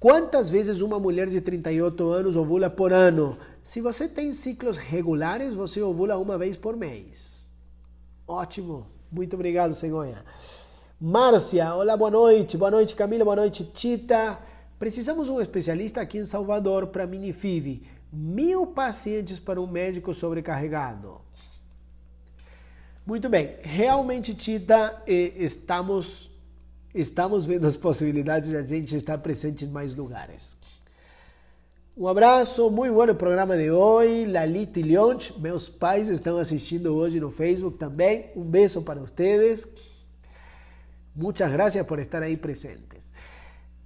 Quantas vezes uma mulher de 38 anos ovula por ano? Se você tem ciclos regulares, você ovula uma vez por mês. Ótimo. Muito obrigado, Senhora. Márcia, olá, boa noite. Boa noite, Camila. Boa noite, Tita. Precisamos de um especialista aqui em Salvador para Minifiv. Mil pacientes para um médico sobrecarregado. Muito bem. Realmente, Tita, eh, estamos estamos vendo as possibilidades de a gente estar presente em mais lugares. Um abraço, muito bom o programa de hoje, Lalita e Lionch, meus pais estão assistindo hoje no Facebook também, um beijo para vocês. Muitas graças por estar aí presentes.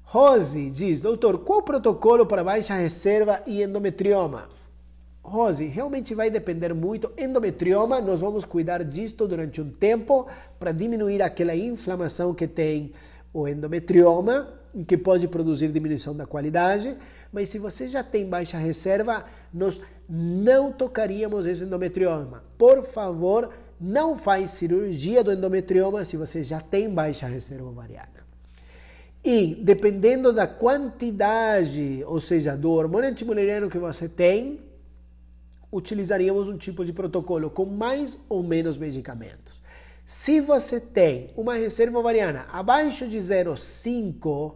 Rose diz, doutor, qual o protocolo para baixa reserva e endometrioma? Rose, realmente vai depender muito. Endometrioma, nós vamos cuidar disto durante um tempo para diminuir aquela inflamação que tem o endometrioma, que pode produzir diminuição da qualidade. Mas se você já tem baixa reserva, nós não tocaríamos esse endometrioma. Por favor, não faz cirurgia do endometrioma se você já tem baixa reserva ovariana. E dependendo da quantidade, ou seja, do hormônio antimuleriano que você tem, utilizaríamos um tipo de protocolo com mais ou menos medicamentos. Se você tem uma reserva ovariana abaixo de 0,5,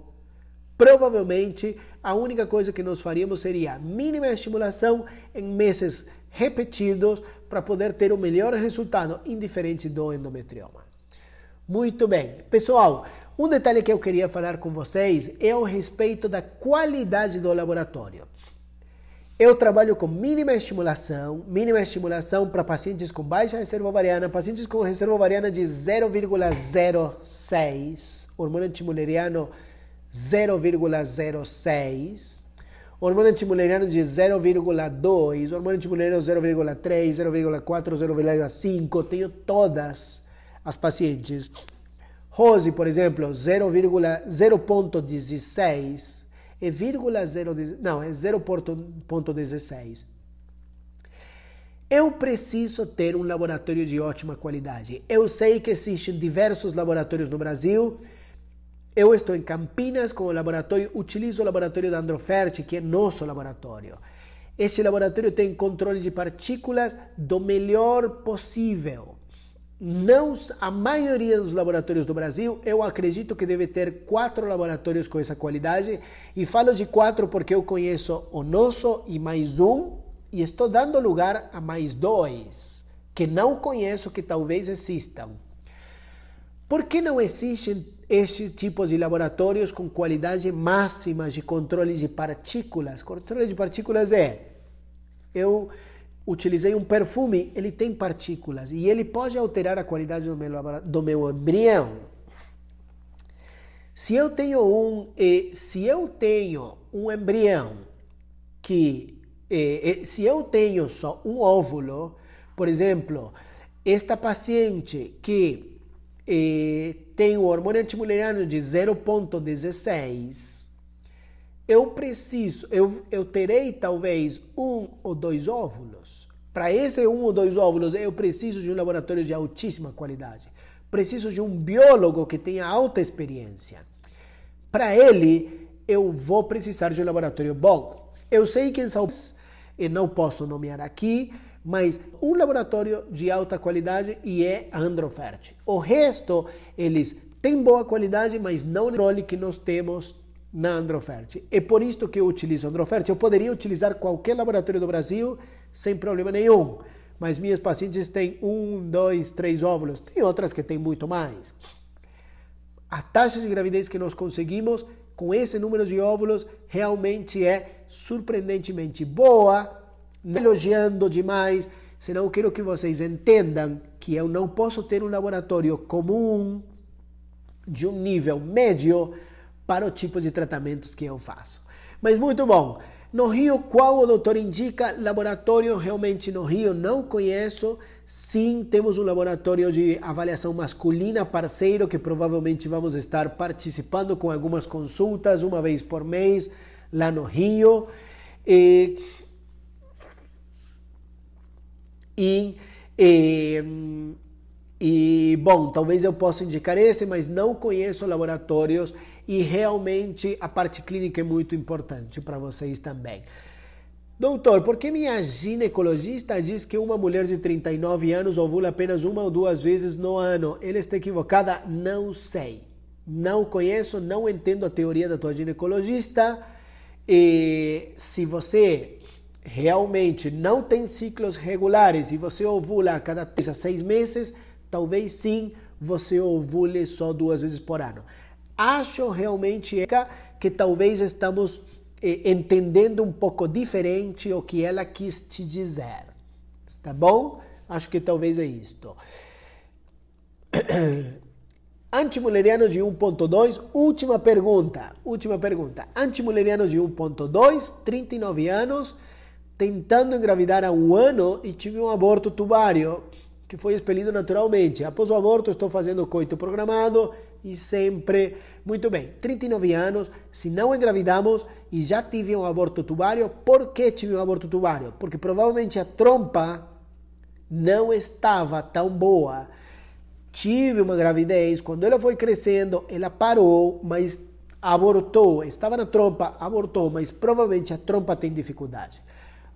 provavelmente a única coisa que nós faríamos seria mínima estimulação em meses repetidos para poder ter o melhor resultado, indiferente do endometrioma. Muito bem, pessoal. Um detalhe que eu queria falar com vocês é o respeito da qualidade do laboratório. Eu trabalho com mínima estimulação, mínima estimulação para pacientes com baixa reserva ovariana, pacientes com reserva ovariana de 0,06, hormônio antimuleriano 0,06, hormônio antimuleriano de 0,2, hormônio antimuleriano 0,3, 0,4, 0,5, tenho todas as pacientes. Rose, por exemplo, 0,16, é vírgula não, é 0.16. Eu preciso ter um laboratório de ótima qualidade. Eu sei que existem diversos laboratórios no Brasil. Eu estou em Campinas com o laboratório, utilizo o laboratório da Androfert, que é nosso laboratório. Este laboratório tem controle de partículas do melhor possível não a maioria dos laboratórios do Brasil, eu acredito que deve ter quatro laboratórios com essa qualidade. E falo de quatro porque eu conheço o nosso e mais um, e estou dando lugar a mais dois que não conheço que talvez existam. Por que não existem estes tipos de laboratórios com qualidade máxima de controle de partículas? Controle de partículas é eu utilizei um perfume, ele tem partículas e ele pode alterar a qualidade do meu, do meu embrião. Se eu tenho um, eh, se eu tenho um embrião que, eh, se eu tenho só um óvulo, por exemplo, esta paciente que eh, tem o hormônio antimuleriano de 0.16 eu preciso, eu, eu terei talvez um ou dois óvulos. Para esse um ou dois óvulos, eu preciso de um laboratório de altíssima qualidade. Preciso de um biólogo que tenha alta experiência. Para ele, eu vou precisar de um laboratório bom. Eu sei que em São Paulo, e não posso nomear aqui, mas um laboratório de alta qualidade e é a Androfert. O resto, eles têm boa qualidade, mas não é o controle que nós temos na Androfert. É por isso que eu utilizo a Androfert. Eu poderia utilizar qualquer laboratório do Brasil sem problema nenhum, mas minhas pacientes têm um, dois, três óvulos. Tem outras que têm muito mais. A taxa de gravidez que nós conseguimos com esse número de óvulos realmente é surpreendentemente boa, não elogiando demais, senão eu quero que vocês entendam que eu não posso ter um laboratório comum de um nível médio para o tipo de tratamentos que eu faço. Mas muito bom. No Rio, qual o doutor indica? Laboratório, realmente no Rio não conheço. Sim, temos um laboratório de avaliação masculina parceiro que provavelmente vamos estar participando com algumas consultas uma vez por mês lá no Rio. E, e, e, e bom, talvez eu possa indicar esse, mas não conheço laboratórios e realmente a parte clínica é muito importante para vocês também. Doutor, por que minha ginecologista diz que uma mulher de 39 anos ovula apenas uma ou duas vezes no ano? Ela está equivocada? Não sei. Não conheço, não entendo a teoria da tua ginecologista. E se você realmente não tem ciclos regulares e você ovula a cada três a seis meses, talvez sim você ovule só duas vezes por ano acho realmente que talvez estamos eh, entendendo um pouco diferente o que ela quis te dizer. Tá bom? Acho que talvez é isto. Antimuleriano de 1.2, última pergunta. Última pergunta. Antimuleriano de 1.2, 39 anos, tentando engravidar há um ano e tive um aborto tubário que foi expelido naturalmente. Após o aborto, estou fazendo coito programado e sempre muito bem. 39 anos, se não engravidamos e já tive um aborto tubário, por que tive um aborto tubário? Porque provavelmente a trompa não estava tão boa. Tive uma gravidez, quando ela foi crescendo, ela parou, mas abortou. Estava na trompa, abortou, mas provavelmente a trompa tem dificuldade.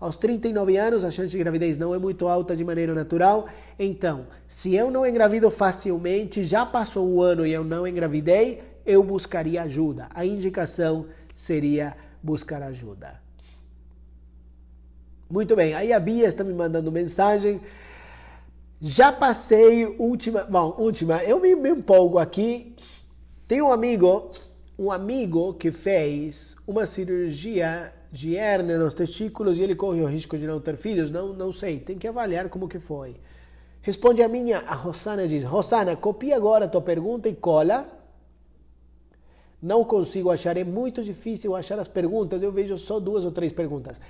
Aos 39 anos, a chance de gravidez não é muito alta de maneira natural. Então, se eu não engravido facilmente, já passou um ano e eu não engravidei, eu buscaria ajuda. A indicação seria buscar ajuda. Muito bem, aí a Bia está me mandando mensagem. Já passei última. Bom, última, eu me, me empolgo aqui. Tem um amigo, um amigo que fez uma cirurgia de hérnia nos testículos e ele corre o risco de não ter filhos? Não, não sei, tem que avaliar como que foi. Responde a minha, a Rosana diz, Rosana, copia agora a tua pergunta e cola. Não consigo achar, é muito difícil achar as perguntas, eu vejo só duas ou três perguntas.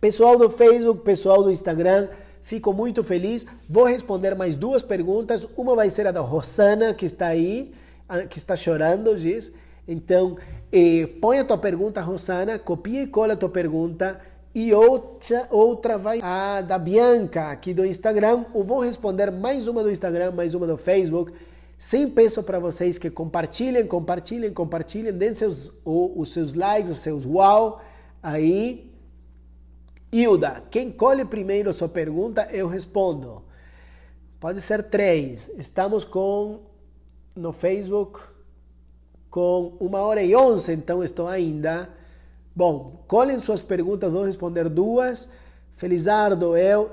Pessoal do Facebook, pessoal do Instagram, fico muito feliz. Vou responder mais duas perguntas, uma vai ser a da Rosana, que está aí, que está chorando, diz. Então, eh, põe a tua pergunta, Rosana, copia e cola a tua pergunta. E outra, outra vai a da Bianca, aqui do Instagram. Eu vou responder mais uma do Instagram, mais uma do Facebook. Sem peço para vocês que compartilhem, compartilhem, compartilhem, deem seus, o, os seus likes, os seus wow. Aí, Hilda, quem colhe primeiro a sua pergunta, eu respondo. Pode ser três. Estamos com no Facebook com uma hora e onze, então estou ainda. Bom, colhem suas perguntas, vou responder duas. Felizardo, eu.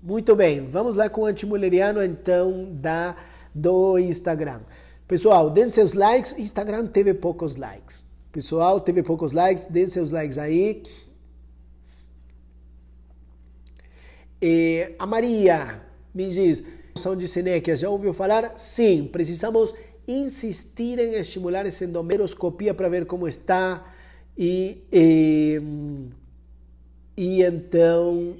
Muito bem, vamos lá com o antimuleriano então da, do Instagram. Pessoal, dêem seus likes. Instagram teve poucos likes. Pessoal, teve poucos likes, dêem seus likes aí. E a Maria me diz, são de Seneca, já ouviu falar? Sim, precisamos insistir em estimular esse endomeroscopia para ver como está e, e, então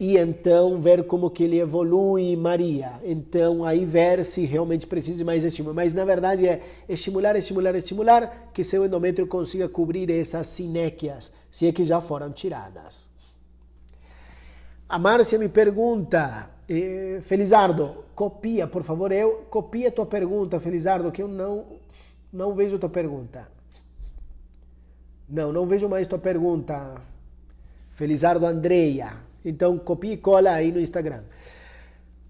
e então ver como que ele evolui Maria. Então aí ver se realmente precisa de mais estímulo. Mas na verdade é estimular, estimular, estimular que seu endométrio consiga cobrir essas sinéquias, se é que já foram tiradas. A Márcia me pergunta, eh, Felizardo, copia, por favor, eu copia a tua pergunta, Felizardo, que eu não não vejo tua pergunta. Não, não vejo mais tua pergunta. Felizardo Andreia. Então copia e cola aí no Instagram.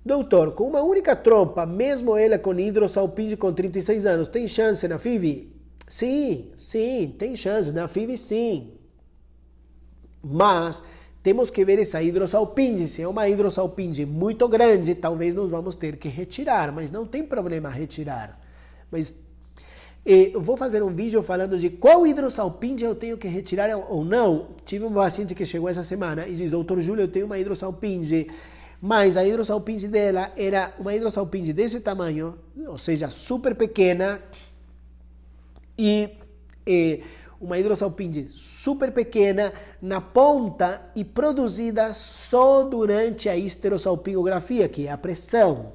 Doutor, com uma única trompa, mesmo ela com hidrosalpinge com 36 anos, tem chance na FIV? Sim, sim, tem chance na FIV sim. Mas temos que ver essa hidrosalpinge Se é uma hidrosalpinge muito grande, talvez nós vamos ter que retirar, mas não tem problema retirar. Mas eh, eu vou fazer um vídeo falando de qual hidrosalpinge eu tenho que retirar ou não. Tive um paciente que chegou essa semana e disse, doutor Júlio, eu tenho uma hidrosalpinge mas a hidrosalpinge dela era uma hidrosalpinge desse tamanho, ou seja, super pequena, e, eh, uma hidrosalpinge super super pequena na ponta e produzida só durante a histerosalpingografia, que é a pressão.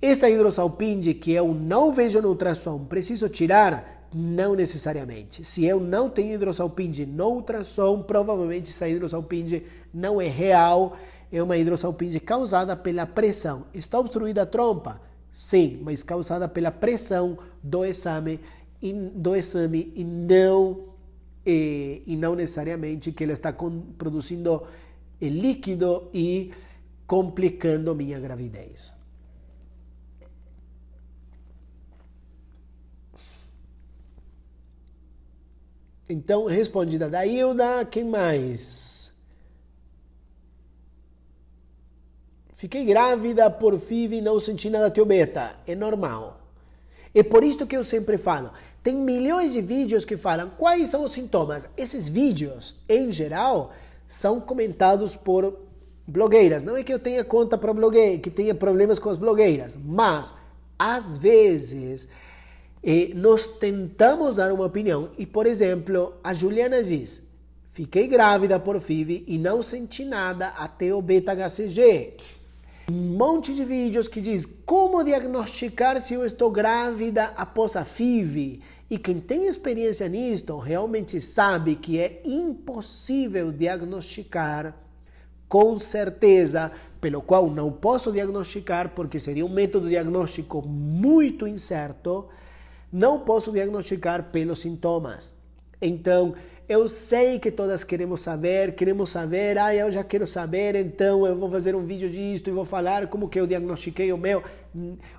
Essa hidrosalpinge que eu não vejo no ultrassom, preciso tirar? Não necessariamente. Se eu não tenho hidrosalpinge no ultrassom, provavelmente essa hidrosalpinge não é real, é uma hidrosalpinge causada pela pressão. Está obstruída a trompa? Sim, mas causada pela pressão do exame do exame e não eh, e não necessariamente que ele está com, produzindo eh, líquido e complicando minha gravidez. Então, respondida da Hilda, quem mais? Fiquei grávida por FIV e não senti nada tiobeta. É normal. É por isso que eu sempre falo. Tem milhões de vídeos que falam quais são os sintomas. Esses vídeos, em geral, são comentados por blogueiras. Não é que eu tenha conta para blogueira, que tenha problemas com as blogueiras, mas às vezes eh, nós tentamos dar uma opinião e, por exemplo, a Juliana diz: Fiquei grávida por FIV e não senti nada até o beta-HCG. Um monte de vídeos que diz como diagnosticar se eu estou grávida após a FIV. E quem tem experiência nisto realmente sabe que é impossível diagnosticar com certeza, pelo qual não posso diagnosticar porque seria um método diagnóstico muito incerto. Não posso diagnosticar pelos sintomas. Então, eu sei que todas queremos saber, queremos saber, ah, eu já quero saber, então eu vou fazer um vídeo disto e vou falar como que eu diagnostiquei o meu.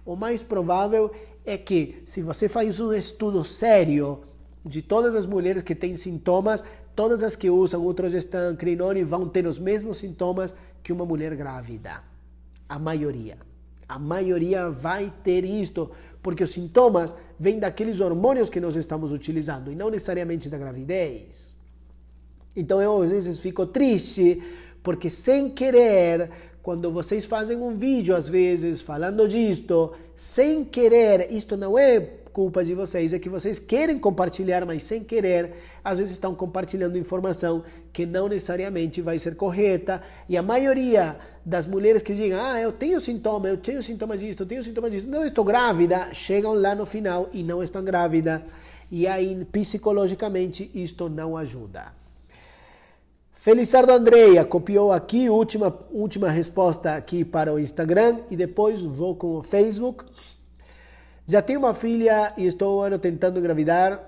O mais provável é que se você faz um estudo sério de todas as mulheres que têm sintomas, todas as que usam ultragestão, crinone vão ter os mesmos sintomas que uma mulher grávida. A maioria. A maioria vai ter isto, porque os sintomas vem daqueles hormônios que nós estamos utilizando e não necessariamente da gravidez. Então eu às vezes fico triste porque sem querer, quando vocês fazem um vídeo às vezes falando disto, sem querer, isto não é culpa de vocês, é que vocês querem compartilhar, mas sem querer, às vezes estão compartilhando informação que não necessariamente vai ser correta e a maioria das mulheres que dizem, ah, eu tenho sintoma, eu tenho sintomas disso, eu tenho sintomas disso, não estou grávida, chegam lá no final e não estão grávida. E aí, psicologicamente, isto não ajuda. Felizardo Andreia copiou aqui, última, última resposta aqui para o Instagram e depois vou com o Facebook. Já tenho uma filha e estou um ano tentando engravidar.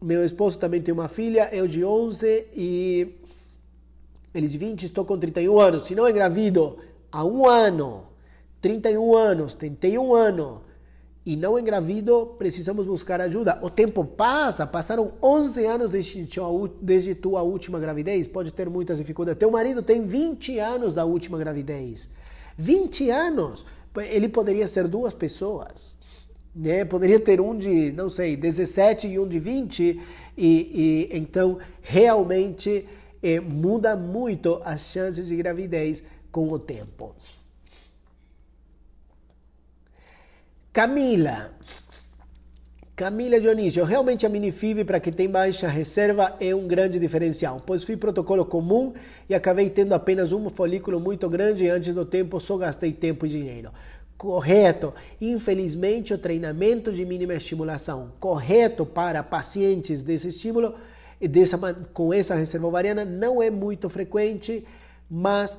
Meu esposo também tem uma filha, eu é de 11 e eles 20, estou com 31 anos. Se não engravido há um ano, 31 anos, 31 anos, e não engravido, precisamos buscar ajuda. O tempo passa, passaram 11 anos desde, tua última gravidez, pode ter muitas dificuldades. Teu marido tem 20 anos da última gravidez. 20 anos! Ele poderia ser duas pessoas. Né? Poderia ter um de, não sei, 17 e um de 20. E, e então, realmente e muda muito as chances de gravidez com o tempo. Camila. Camila Dionísio, realmente a minifib para quem tem baixa reserva é um grande diferencial, pois fui protocolo comum e acabei tendo apenas um folículo muito grande e antes do tempo só gastei tempo e dinheiro. Correto. Infelizmente, o treinamento de mínima estimulação correto para pacientes desse estímulo dessa, com essa reserva ovariana não é muito frequente, mas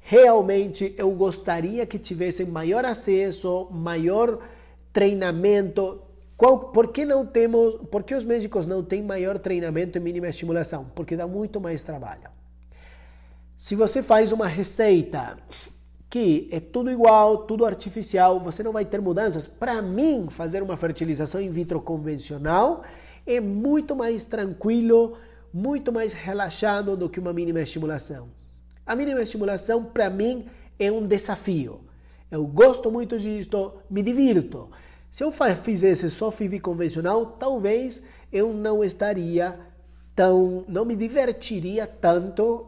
realmente eu gostaria que tivessem maior acesso, maior treinamento. Qual, por que não temos, por que os médicos não têm maior treinamento e mínima estimulação? Porque dá muito mais trabalho. Se você faz uma receita que é tudo igual, tudo artificial, você não vai ter mudanças. Para mim, fazer uma fertilização in vitro convencional é muito mais tranquilo, muito mais relaxado do que uma mínima estimulação. A mínima estimulação, para mim, é um desafio. Eu gosto muito disso, me divirto. Se eu fizesse só FIV convencional, talvez eu não estaria tão, não me divertiria tanto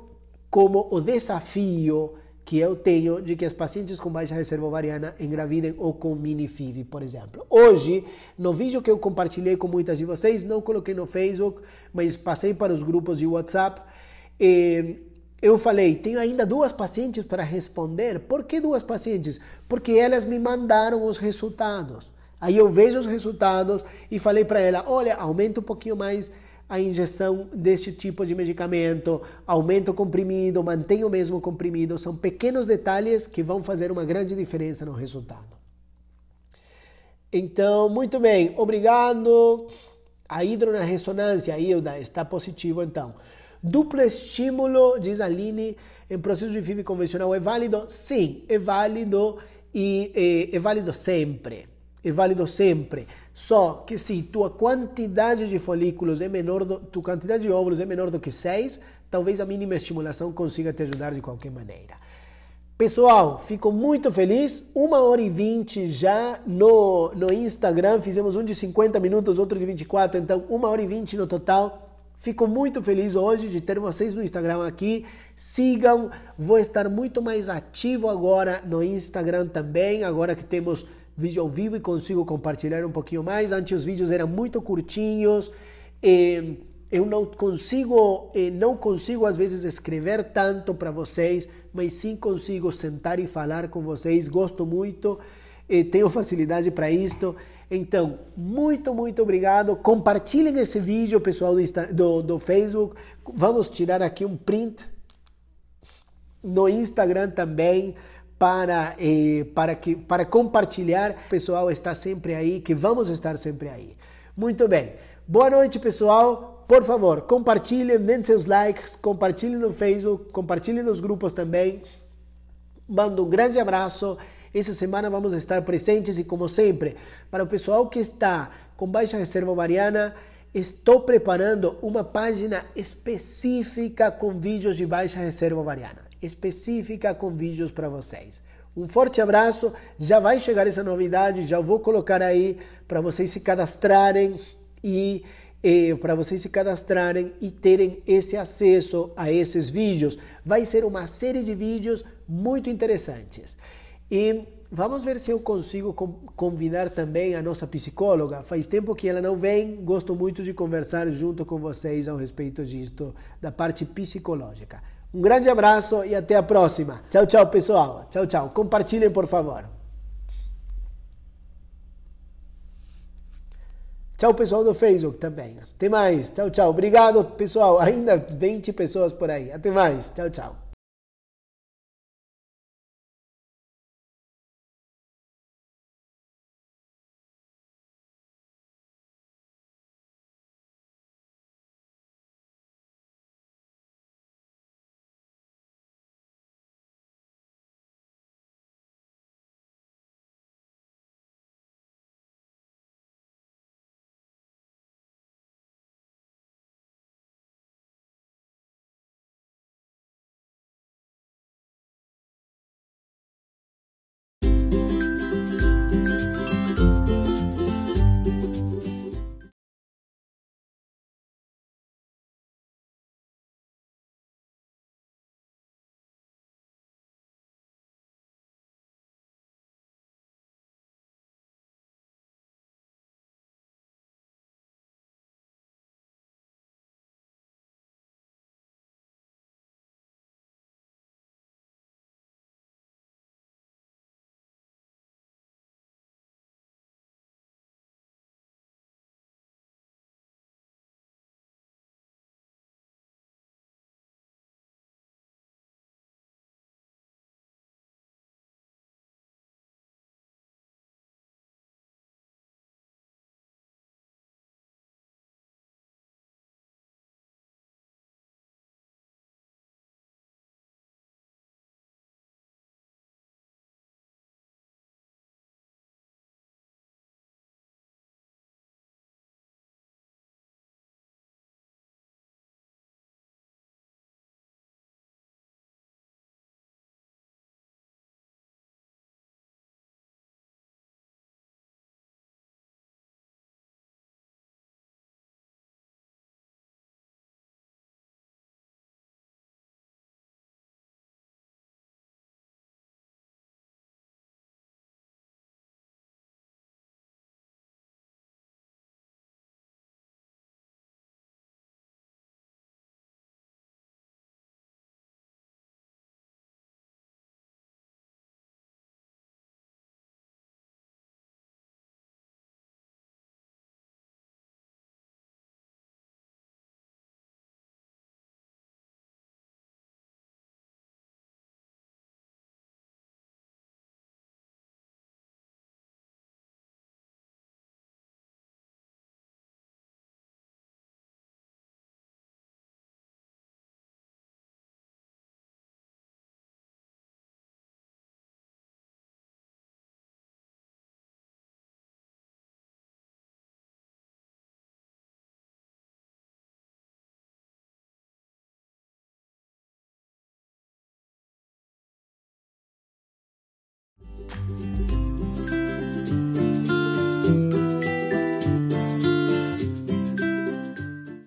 como o desafio que eu tenho de que as pacientes com baixa reserva ovariana engravidem ou com mini FIV, por exemplo. Hoje, no vídeo que eu compartilhei com muitas de vocês, não coloquei no Facebook, mas passei para os grupos de WhatsApp, eu falei, tenho ainda duas pacientes para responder. Por que duas pacientes? Porque elas me mandaram os resultados. Aí eu vejo os resultados e falei para ela, olha, aumenta um pouquinho mais a injeção deste tipo de medicamento, aumenta o comprimido, mantém o mesmo comprimido, são pequenos detalhes que vão fazer uma grande diferença no resultado. Então, muito bem, obrigado. A hidro na ressonância, Hilda, está positivo então. Duplo estímulo, diz Aline, em processo de FIV convencional é válido? Sim, é válido e é, é válido sempre. É válido sempre. Só que se tua quantidade de folículos é menor, do, tua quantidade de óvulos é menor do que 6, talvez a mínima estimulação consiga te ajudar de qualquer maneira. Pessoal, fico muito feliz. Uma hora e vinte já no, no Instagram. Fizemos um de 50 minutos, outro de 24, então uma hora e vinte no total. Fico muito feliz hoje de ter vocês no Instagram aqui. Sigam, vou estar muito mais ativo agora no Instagram também, agora que temos vídeo ao vivo e consigo compartilhar um pouquinho mais. Antes os vídeos eram muito curtinhos, eu não consigo, não consigo às vezes escrever tanto para vocês, mas sim consigo sentar e falar com vocês. Gosto muito, tenho facilidade para isto. Então, muito, muito obrigado. Compartilhem esse vídeo, pessoal do, Insta, do, do Facebook. Vamos tirar aqui um print no Instagram também para, eh, para, que, para compartilhar. O pessoal está sempre aí, que vamos estar sempre aí. Muito bem. Boa noite, pessoal. Por favor, compartilhem, deem seus likes, compartilhem no Facebook, compartilhem nos grupos também. Mando um grande abraço. Essa semana vamos estar presentes e, como sempre, para o pessoal que está com baixa reserva ovariana, estou preparando uma página específica com vídeos de baixa reserva ovariana específica com vídeos para vocês. Um forte abraço, já vai chegar essa novidade, já vou colocar aí para vocês se cadastrarem e, para vocês se cadastrarem e terem esse acesso a esses vídeos. Vai ser uma série de vídeos muito interessantes. E vamos ver se eu consigo convidar também a nossa psicóloga. Faz tempo que ela não vem, gosto muito de conversar junto com vocês ao respeito disto, da parte psicológica. Um grande abraço e até a próxima. Tchau, tchau, pessoal. Tchau, tchau. Compartilhem, por favor. Tchau, pessoal do Facebook também. Até mais. Tchau, tchau. Obrigado, pessoal. Ainda 20 pessoas por aí. Até mais. Tchau, tchau.